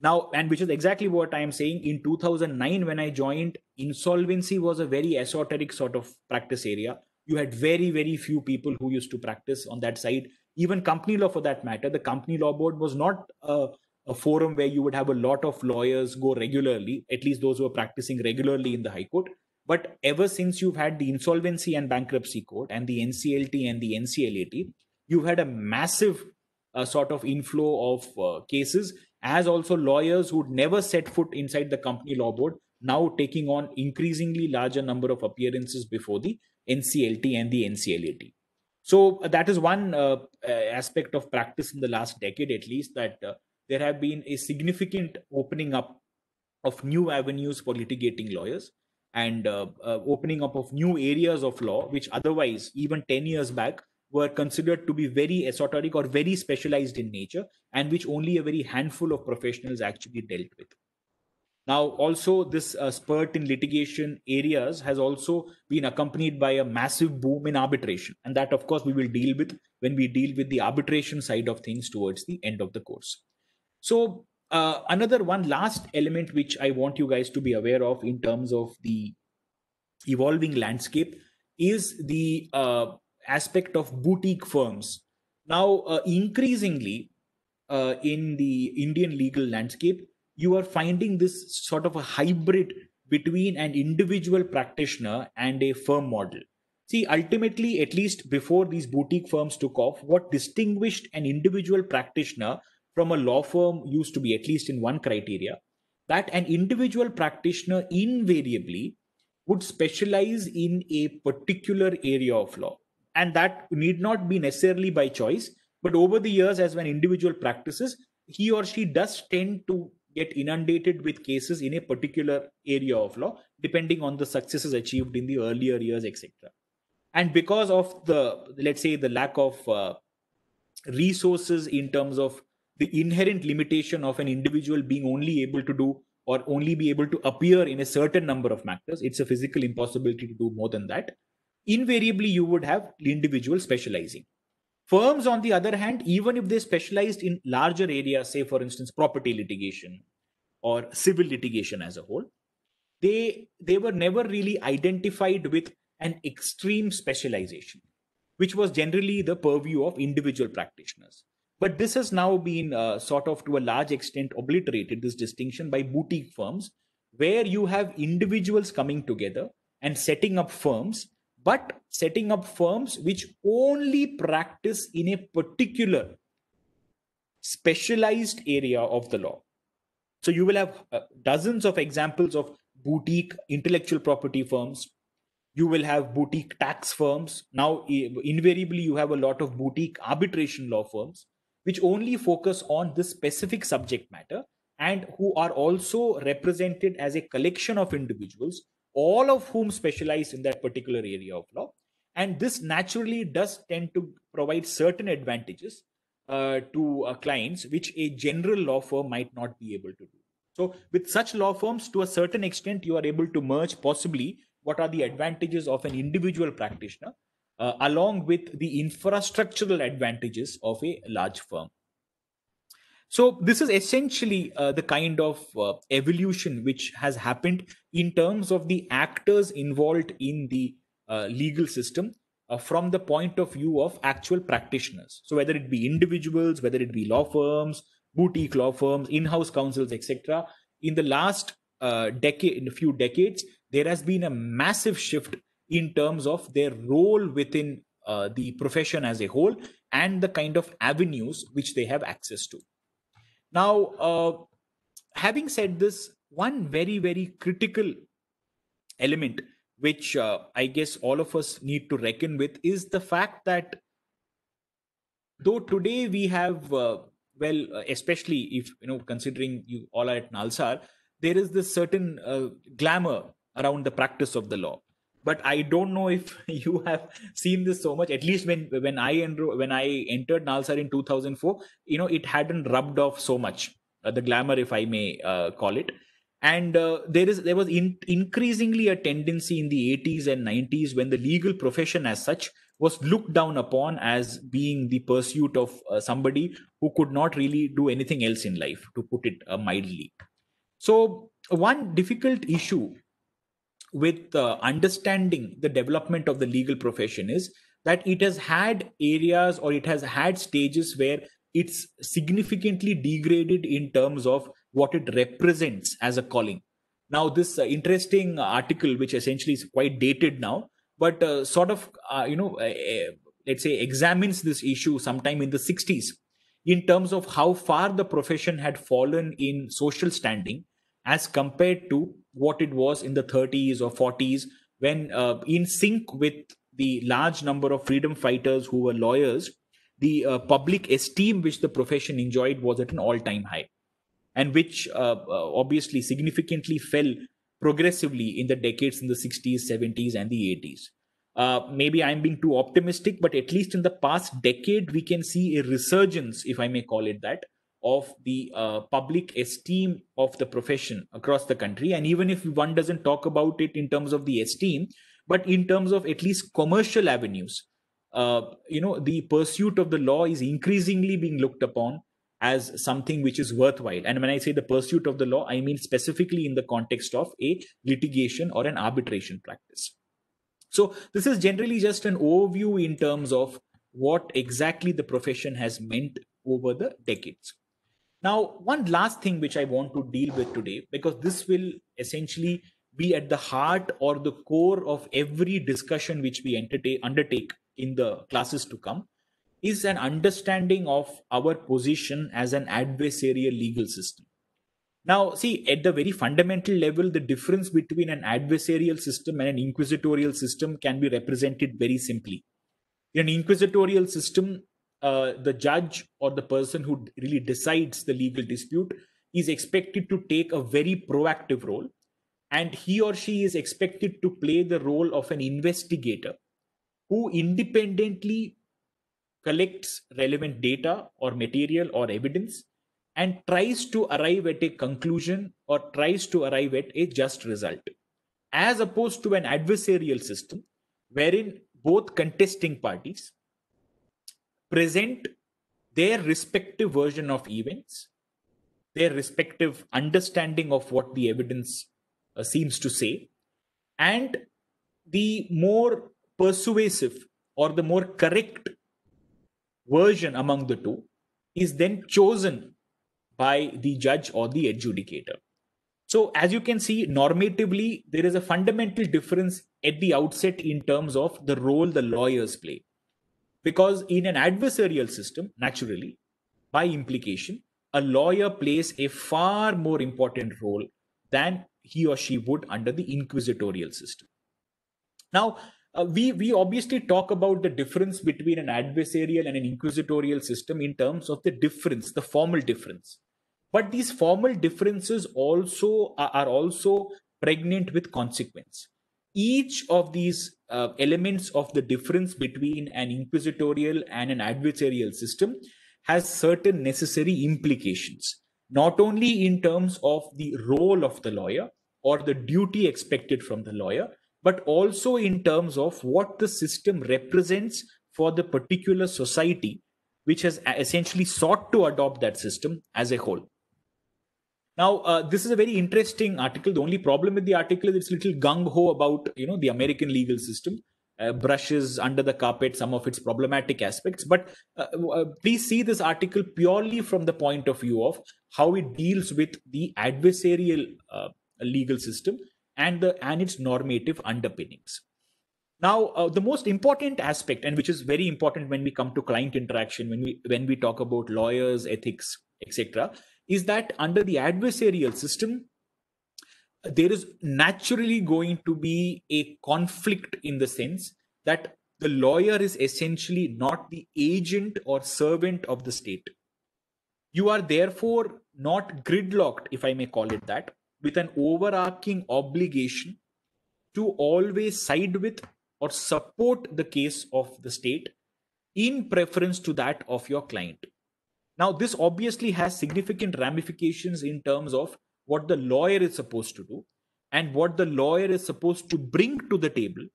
now and which is exactly what i am saying in 2009 when i joined insolvency was a very esoteric sort of practice area you had very very few people who used to practice on that side even company law for that matter the company law board was not a, a forum where you would have a lot of lawyers go regularly at least those who are practicing regularly in the high court but ever since you've had the insolvency and bankruptcy court and the NCLT and the NCLAT, you've had a massive uh, sort of inflow of uh, cases, as also lawyers who'd never set foot inside the company law board now taking on increasingly larger number of appearances before the NCLT and the NCLAT. So uh, that is one uh, uh, aspect of practice in the last decade, at least, that uh, there have been a significant opening up of new avenues for litigating lawyers and uh, uh, opening up of new areas of law, which otherwise, even 10 years back, were considered to be very esoteric or very specialized in nature, and which only a very handful of professionals actually dealt with. Now, also, this uh, spurt in litigation areas has also been accompanied by a massive boom in arbitration. And that, of course, we will deal with when we deal with the arbitration side of things towards the end of the course. So, uh, another one last element which I want you guys to be aware of in terms of the evolving landscape is the uh, aspect of boutique firms. Now, uh, increasingly uh, in the Indian legal landscape, you are finding this sort of a hybrid between an individual practitioner and a firm model. See, ultimately, at least before these boutique firms took off, what distinguished an individual practitioner from a law firm used to be, at least in one criteria, that an individual practitioner invariably would specialize in a particular area of law. And that need not be necessarily by choice, but over the years, as an individual practices, he or she does tend to get inundated with cases in a particular area of law, depending on the successes achieved in the earlier years, etc. And because of the, let's say, the lack of uh, resources in terms of the inherent limitation of an individual being only able to do or only be able to appear in a certain number of matters It's a physical impossibility to do more than that. Invariably, you would have individual specializing. Firms, on the other hand, even if they specialized in larger areas, say, for instance, property litigation or civil litigation as a whole, they, they were never really identified with an extreme specialization, which was generally the purview of individual practitioners. But this has now been uh, sort of to a large extent obliterated, this distinction by boutique firms, where you have individuals coming together and setting up firms, but setting up firms which only practice in a particular specialized area of the law. So you will have uh, dozens of examples of boutique intellectual property firms. You will have boutique tax firms. Now, invariably, you have a lot of boutique arbitration law firms which only focus on this specific subject matter and who are also represented as a collection of individuals, all of whom specialize in that particular area of law. And this naturally does tend to provide certain advantages uh, to uh, clients, which a general law firm might not be able to do. So, with such law firms, to a certain extent, you are able to merge possibly what are the advantages of an individual practitioner uh, along with the infrastructural advantages of a large firm. So this is essentially uh, the kind of uh, evolution which has happened in terms of the actors involved in the uh, legal system uh, from the point of view of actual practitioners. So whether it be individuals, whether it be law firms, boutique law firms, in-house counsels, etc. In the last uh, decade, in a few decades, there has been a massive shift in terms of their role within uh, the profession as a whole and the kind of avenues which they have access to. Now, uh, having said this, one very, very critical element which uh, I guess all of us need to reckon with is the fact that though today we have, uh, well, uh, especially if, you know, considering you all are at Nalsar, there is this certain uh, glamour around the practice of the law but i don't know if (laughs) you have seen this so much at least when when i enro- when i entered nalsar in 2004 you know it hadn't rubbed off so much uh, the glamour if i may uh, call it and uh, there is there was in, increasingly a tendency in the 80s and 90s when the legal profession as such was looked down upon as being the pursuit of uh, somebody who could not really do anything else in life to put it uh, mildly so one difficult issue with uh, understanding the development of the legal profession is that it has had areas or it has had stages where it's significantly degraded in terms of what it represents as a calling. Now, this uh, interesting article, which essentially is quite dated now, but uh, sort of, uh, you know, uh, uh, let's say examines this issue sometime in the 60s in terms of how far the profession had fallen in social standing as compared to what it was in the 30s or 40s when uh, in sync with the large number of freedom fighters who were lawyers the uh, public esteem which the profession enjoyed was at an all-time high and which uh, uh obviously significantly fell progressively in the decades in the 60s 70s and the 80s uh, maybe i'm being too optimistic but at least in the past decade we can see a resurgence if i may call it that of the uh, public esteem of the profession across the country. And even if one doesn't talk about it in terms of the esteem, but in terms of at least commercial avenues, uh, you know, the pursuit of the law is increasingly being looked upon as something which is worthwhile. And when I say the pursuit of the law, I mean specifically in the context of a litigation or an arbitration practice. So this is generally just an overview in terms of what exactly the profession has meant over the decades. Now, one last thing which I want to deal with today, because this will essentially be at the heart or the core of every discussion which we entertain, undertake in the classes to come, is an understanding of our position as an adversarial legal system. Now, see, at the very fundamental level, the difference between an adversarial system and an inquisitorial system can be represented very simply. In an inquisitorial system, uh, the judge or the person who really decides the legal dispute is expected to take a very proactive role and he or she is expected to play the role of an investigator who independently collects relevant data or material or evidence and tries to arrive at a conclusion or tries to arrive at a just result as opposed to an adversarial system wherein both contesting parties present their respective version of events, their respective understanding of what the evidence uh, seems to say, and the more persuasive or the more correct version among the two is then chosen by the judge or the adjudicator. So, as you can see, normatively, there is a fundamental difference at the outset in terms of the role the lawyers play. Because in an adversarial system, naturally, by implication, a lawyer plays a far more important role than he or she would under the inquisitorial system. Now, uh, we, we obviously talk about the difference between an adversarial and an inquisitorial system in terms of the difference, the formal difference. But these formal differences also are, are also pregnant with consequence. Each of these uh, elements of the difference between an inquisitorial and an adversarial system has certain necessary implications, not only in terms of the role of the lawyer or the duty expected from the lawyer, but also in terms of what the system represents for the particular society which has essentially sought to adopt that system as a whole. Now, uh, this is a very interesting article. The only problem with the article is it's a little gung ho about you know the American legal system. Uh, brushes under the carpet some of its problematic aspects. But uh, uh, please see this article purely from the point of view of how it deals with the adversarial uh, legal system and the and its normative underpinnings. Now, uh, the most important aspect, and which is very important when we come to client interaction, when we when we talk about lawyers, ethics, etc., is that under the adversarial system, there is naturally going to be a conflict in the sense that the lawyer is essentially not the agent or servant of the state. You are therefore not gridlocked, if I may call it that, with an overarching obligation to always side with or support the case of the state in preference to that of your client. Now, this obviously has significant ramifications in terms of what the lawyer is supposed to do and what the lawyer is supposed to bring to the table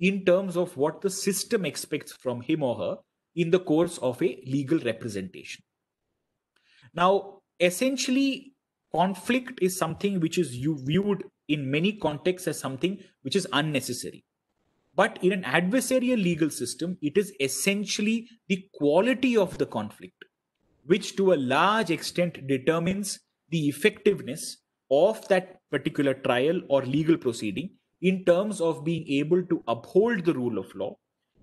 in terms of what the system expects from him or her in the course of a legal representation. Now, essentially, conflict is something which is viewed in many contexts as something which is unnecessary. But in an adversarial legal system, it is essentially the quality of the conflict which to a large extent determines the effectiveness of that particular trial or legal proceeding in terms of being able to uphold the rule of law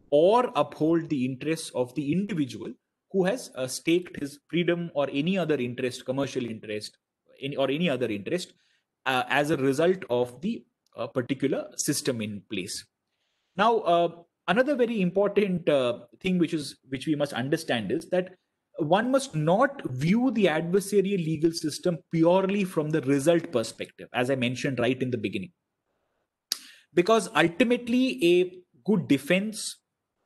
or uphold the interests of the individual who has uh, staked his freedom or any other interest, commercial interest, any, or any other interest uh, as a result of the uh, particular system in place. Now, uh, another very important uh, thing which is which we must understand is that one must not view the adversarial legal system purely from the result perspective, as I mentioned right in the beginning. Because ultimately, a good defense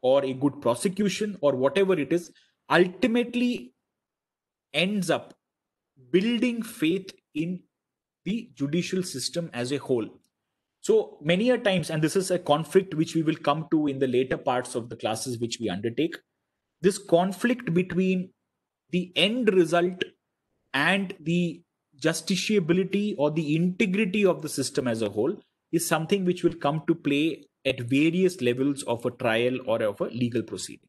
or a good prosecution or whatever it is ultimately ends up building faith in the judicial system as a whole. So many a times, and this is a conflict which we will come to in the later parts of the classes which we undertake, this conflict between the end result and the justiciability or the integrity of the system as a whole is something which will come to play at various levels of a trial or of a legal proceeding.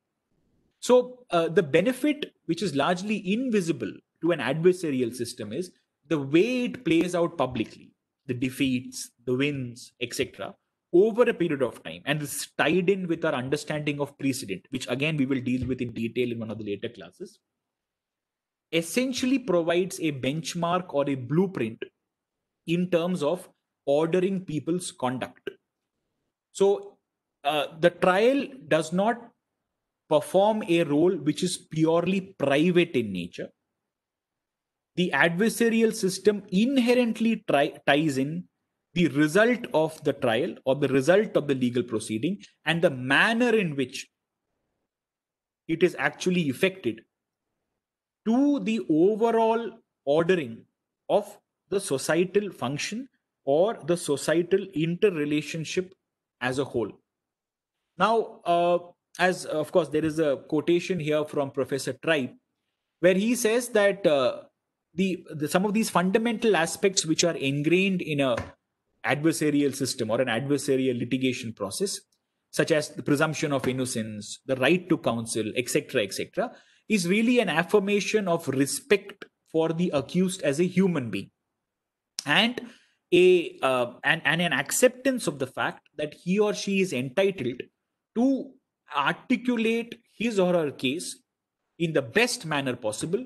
So, uh, the benefit, which is largely invisible to an adversarial system, is the way it plays out publicly, the defeats, the wins, etc., over a period of time. And it's tied in with our understanding of precedent, which again we will deal with in detail in one of the later classes essentially provides a benchmark or a blueprint in terms of ordering people's conduct. So uh, the trial does not perform a role which is purely private in nature. The adversarial system inherently tri- ties in the result of the trial or the result of the legal proceeding and the manner in which it is actually effected to the overall ordering of the societal function or the societal interrelationship as a whole. Now, uh, as of course, there is a quotation here from Professor Tribe, where he says that uh, the, the some of these fundamental aspects which are ingrained in a adversarial system or an adversarial litigation process, such as the presumption of innocence, the right to counsel, etc., etc., is really an affirmation of respect for the accused as a human being and a uh, and, and an acceptance of the fact that he or she is entitled to articulate his or her case in the best manner possible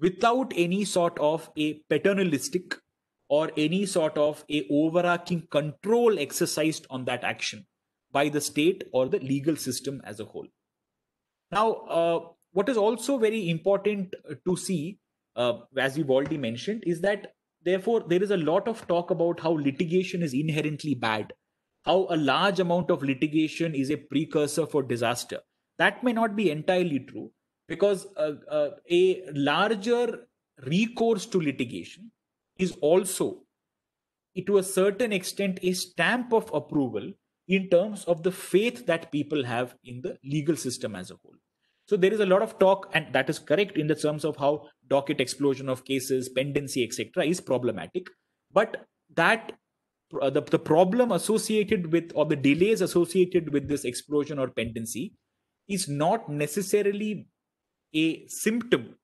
without any sort of a paternalistic or any sort of a overarching control exercised on that action by the state or the legal system as a whole now uh, what is also very important uh, to see, uh, as we've already mentioned, is that therefore there is a lot of talk about how litigation is inherently bad, how a large amount of litigation is a precursor for disaster. That may not be entirely true because uh, uh, a larger recourse to litigation is also, to a certain extent, a stamp of approval in terms of the faith that people have in the legal system as a whole. So there is a lot of talk, and that is correct in the terms of how docket explosion of cases, pendency, etc., is problematic. But that uh, the, the problem associated with or the delays associated with this explosion or pendency is not necessarily a symptom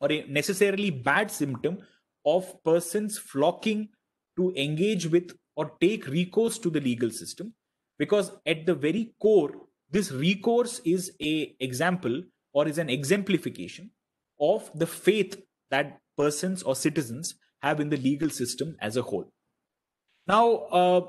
or a necessarily bad symptom of persons flocking to engage with or take recourse to the legal system because at the very core this recourse is a example or is an exemplification of the faith that persons or citizens have in the legal system as a whole. Now, uh,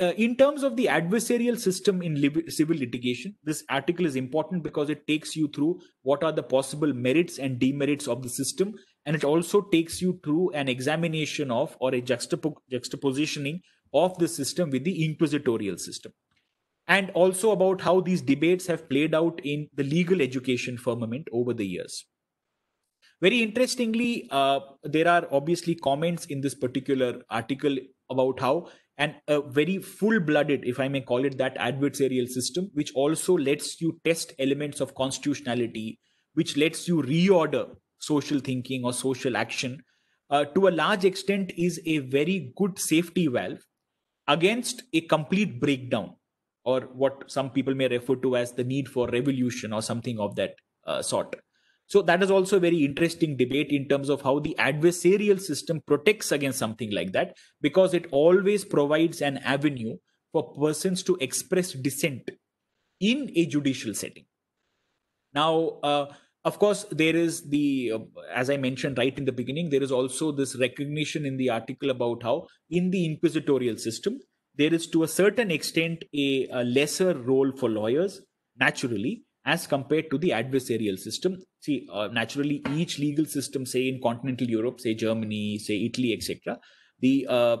uh, in terms of the adversarial system in li- civil litigation, this article is important because it takes you through what are the possible merits and demerits of the system, and it also takes you through an examination of or a juxtap- juxtapositioning of the system with the inquisitorial system and also about how these debates have played out in the legal education firmament over the years. Very interestingly, uh, there are obviously comments in this particular article about how and a very full-blooded, if I may call it that, adversarial system, which also lets you test elements of constitutionality, which lets you reorder social thinking or social action, uh, to a large extent is a very good safety valve against a complete breakdown or what some people may refer to as the need for revolution or something of that uh, sort. So that is also a very interesting debate in terms of how the adversarial system protects against something like that because it always provides an avenue for persons to express dissent in a judicial setting. Now, uh, of course, there is the, uh, as I mentioned right in the beginning, there is also this recognition in the article about how in the inquisitorial system, there is to a certain extent a, a lesser role for lawyers naturally as compared to the adversarial system see uh, naturally each legal system say in continental europe say germany say italy etc the uh,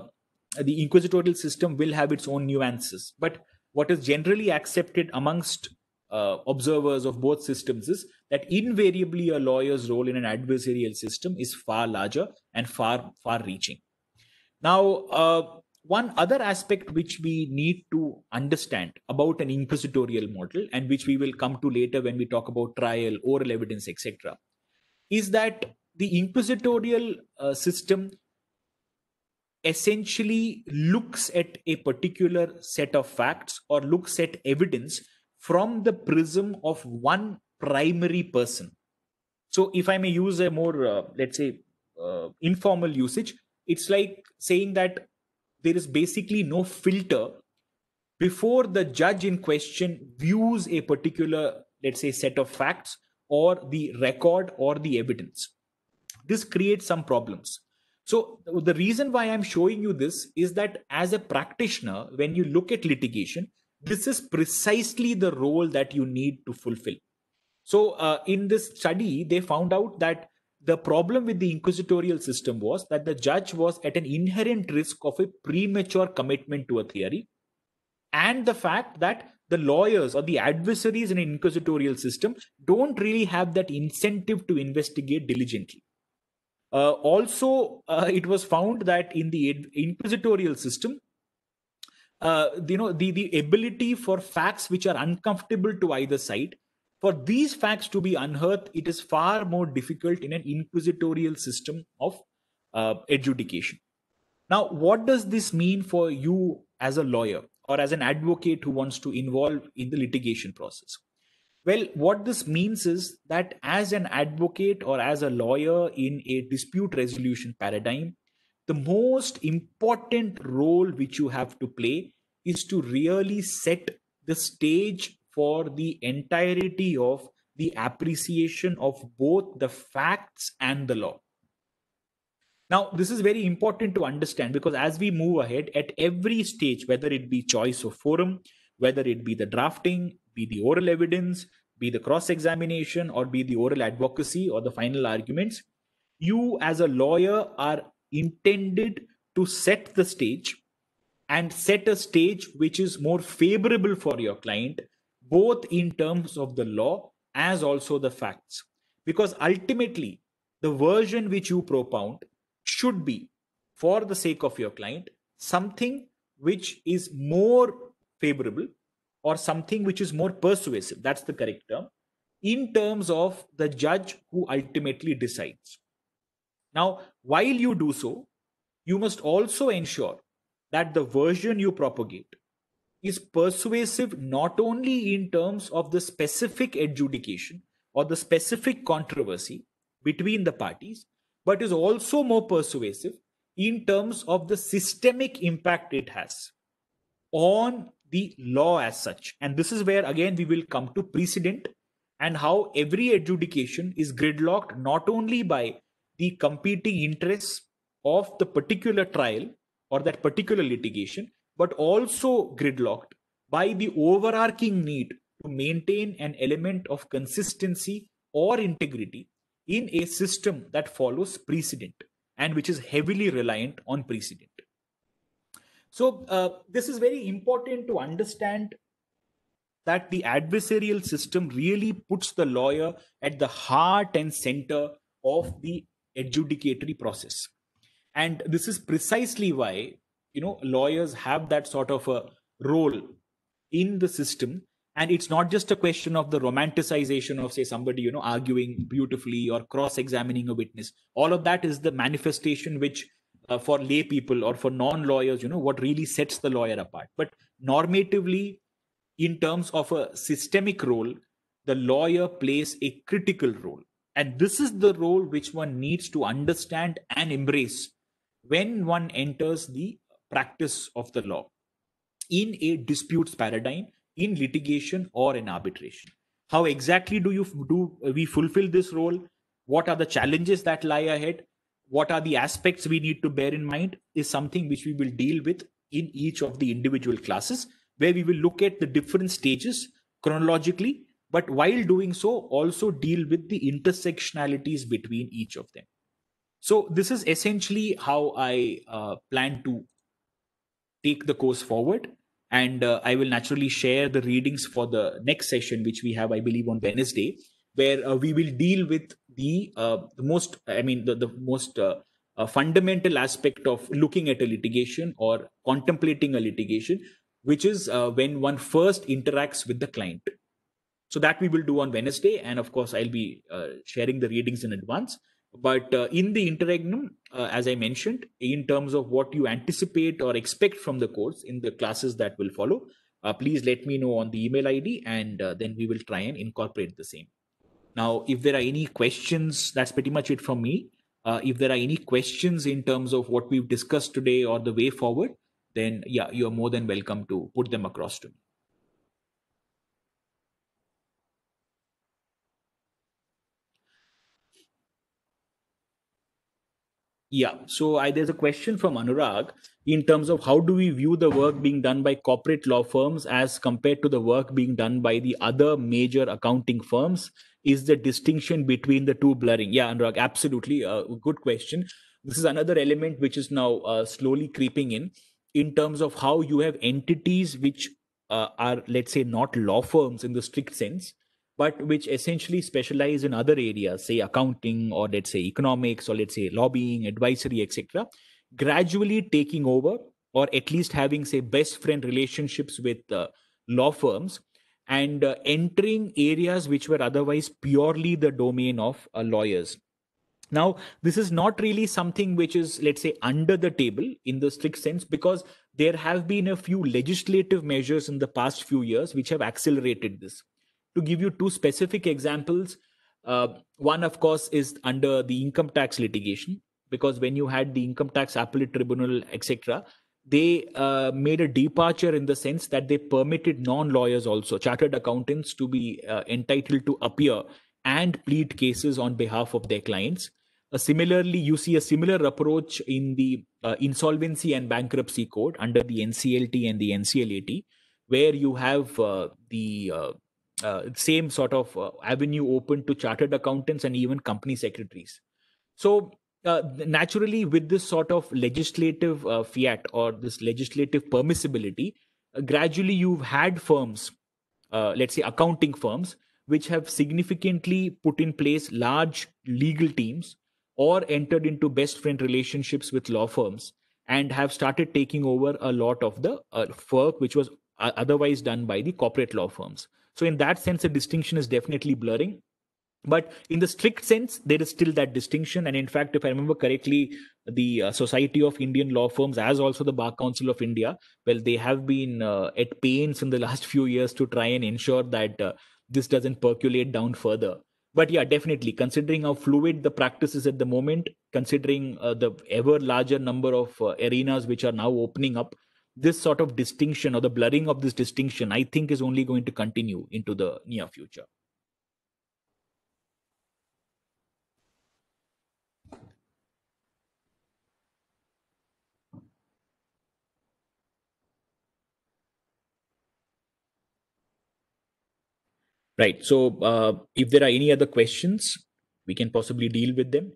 the inquisitorial system will have its own nuances but what is generally accepted amongst uh, observers of both systems is that invariably a lawyer's role in an adversarial system is far larger and far far reaching now uh, one other aspect which we need to understand about an inquisitorial model and which we will come to later when we talk about trial oral evidence etc is that the inquisitorial uh, system essentially looks at a particular set of facts or looks at evidence from the prism of one primary person so if i may use a more uh, let's say uh, informal usage it's like saying that there is basically no filter before the judge in question views a particular, let's say, set of facts or the record or the evidence. This creates some problems. So, the reason why I'm showing you this is that as a practitioner, when you look at litigation, this is precisely the role that you need to fulfill. So, uh, in this study, they found out that the problem with the inquisitorial system was that the judge was at an inherent risk of a premature commitment to a theory and the fact that the lawyers or the adversaries in an inquisitorial system don't really have that incentive to investigate diligently. Uh, also, uh, it was found that in the inquisitorial system, uh, you know, the, the ability for facts which are uncomfortable to either side for these facts to be unearthed, it is far more difficult in an inquisitorial system of uh, adjudication. Now, what does this mean for you as a lawyer or as an advocate who wants to involve in the litigation process? Well, what this means is that as an advocate or as a lawyer in a dispute resolution paradigm, the most important role which you have to play is to really set the stage for the entirety of the appreciation of both the facts and the law. Now, this is very important to understand because as we move ahead at every stage, whether it be choice of forum, whether it be the drafting, be the oral evidence, be the cross examination, or be the oral advocacy or the final arguments, you as a lawyer are intended to set the stage and set a stage which is more favorable for your client both in terms of the law as also the facts. Because ultimately, the version which you propound should be, for the sake of your client, something which is more favorable or something which is more persuasive. That's the correct term in terms of the judge who ultimately decides. Now, while you do so, you must also ensure that the version you propagate is persuasive not only in terms of the specific adjudication or the specific controversy between the parties, but is also more persuasive in terms of the systemic impact it has on the law as such. And this is where, again, we will come to precedent and how every adjudication is gridlocked not only by the competing interests of the particular trial or that particular litigation, but also gridlocked by the overarching need to maintain an element of consistency or integrity in a system that follows precedent and which is heavily reliant on precedent. So, uh, this is very important to understand that the adversarial system really puts the lawyer at the heart and center of the adjudicatory process. And this is precisely why you know lawyers have that sort of a role in the system and it's not just a question of the romanticization of say somebody you know arguing beautifully or cross examining a witness all of that is the manifestation which uh, for lay people or for non lawyers you know what really sets the lawyer apart but normatively in terms of a systemic role the lawyer plays a critical role and this is the role which one needs to understand and embrace when one enters the practice of the law in a disputes paradigm, in litigation or in arbitration. How exactly do you do we fulfill this role? What are the challenges that lie ahead? What are the aspects we need to bear in mind? Is something which we will deal with in each of the individual classes, where we will look at the different stages chronologically, but while doing so, also deal with the intersectionalities between each of them. So, this is essentially how I uh, plan to take the course forward and uh, i will naturally share the readings for the next session which we have i believe on wednesday where uh, we will deal with the, uh, the most i mean the, the most uh, uh, fundamental aspect of looking at a litigation or contemplating a litigation which is uh, when one first interacts with the client so that we will do on wednesday and of course i'll be sharing the readings in advance but uh, in the interregnum, uh, as I mentioned, in terms of what you anticipate or expect from the course in the classes that will follow, uh, please let me know on the email ID and uh, then we will try and incorporate the same. Now, if there are any questions, that's pretty much it from me. Uh, if there are any questions in terms of what we've discussed today or the way forward, then yeah, you're more than welcome to put them across to me. Yeah. So I, there's a question from Anurag in terms of how do we view the work being done by corporate law firms as compared to the work being done by the other major accounting firms? Is the distinction between the two blurring? Yeah, Anurag, absolutely. Uh, good question. This is another element which is now uh, slowly creeping in, in terms of how you have entities which uh, are, let's say, not law firms in the strict sense, but which essentially specialize in other areas, say accounting or let's say economics or let's say lobbying, advisory, etc., gradually taking over or at least having, say, best friend relationships with uh, law firms and uh, entering areas which were otherwise purely the domain of uh, lawyers. Now, this is not really something which is, let's say, under the table in the strict sense, because there have been a few legislative measures in the past few years which have accelerated this to give you two specific examples, uh, one, of course, is under the income tax litigation, because when you had the income tax appellate tribunal, etc., they uh, made a departure in the sense that they permitted non lawyers also, chartered accountants, to be uh, entitled to appear and plead cases on behalf of their clients. Uh, similarly, you see a similar approach in the uh, insolvency and bankruptcy code under the NCLT and the NCLAT, where you have uh, the uh, same sort of uh, avenue open to chartered accountants and even company secretaries. So uh, naturally, with this sort of legislative uh, fiat or this legislative permissibility, uh, gradually you've had firms, uh, let's say accounting firms, which have significantly put in place large legal teams or entered into best friend relationships with law firms and have started taking over a lot of the work which was otherwise done by the corporate law firms. So in that sense, the distinction is definitely blurring. But in the strict sense, there is still that distinction. And in fact, if I remember correctly, the uh, Society of Indian Law Firms, as also the Bar Council of India, well, they have been uh, at pains in the (laughs) last few years to try and ensure that uh, this doesn't percolate down further. But yeah, definitely, considering how fluid the practice is at the moment, considering uh, the ever larger number of uh, arenas which are now opening up, this sort of distinction or the blurring of this distinction, I think, is only going to continue into the near future. Right. So, uh, if there are any other questions, we can possibly deal with them.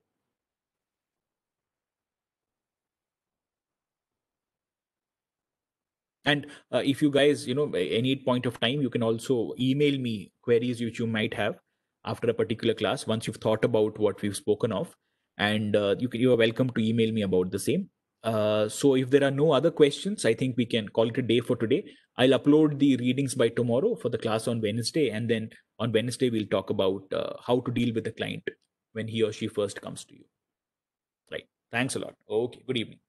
and uh, if you guys you know any point of time you can also email me queries which you might have after a particular class once you've thought about what we've spoken of and uh, you can, you are welcome to email me about the same uh, so if there are no other questions i think we can call it a day for today i'll upload the readings by tomorrow for the class on wednesday and then on wednesday we'll talk about uh, how to deal with the client when he or she first comes to you right thanks a lot okay good evening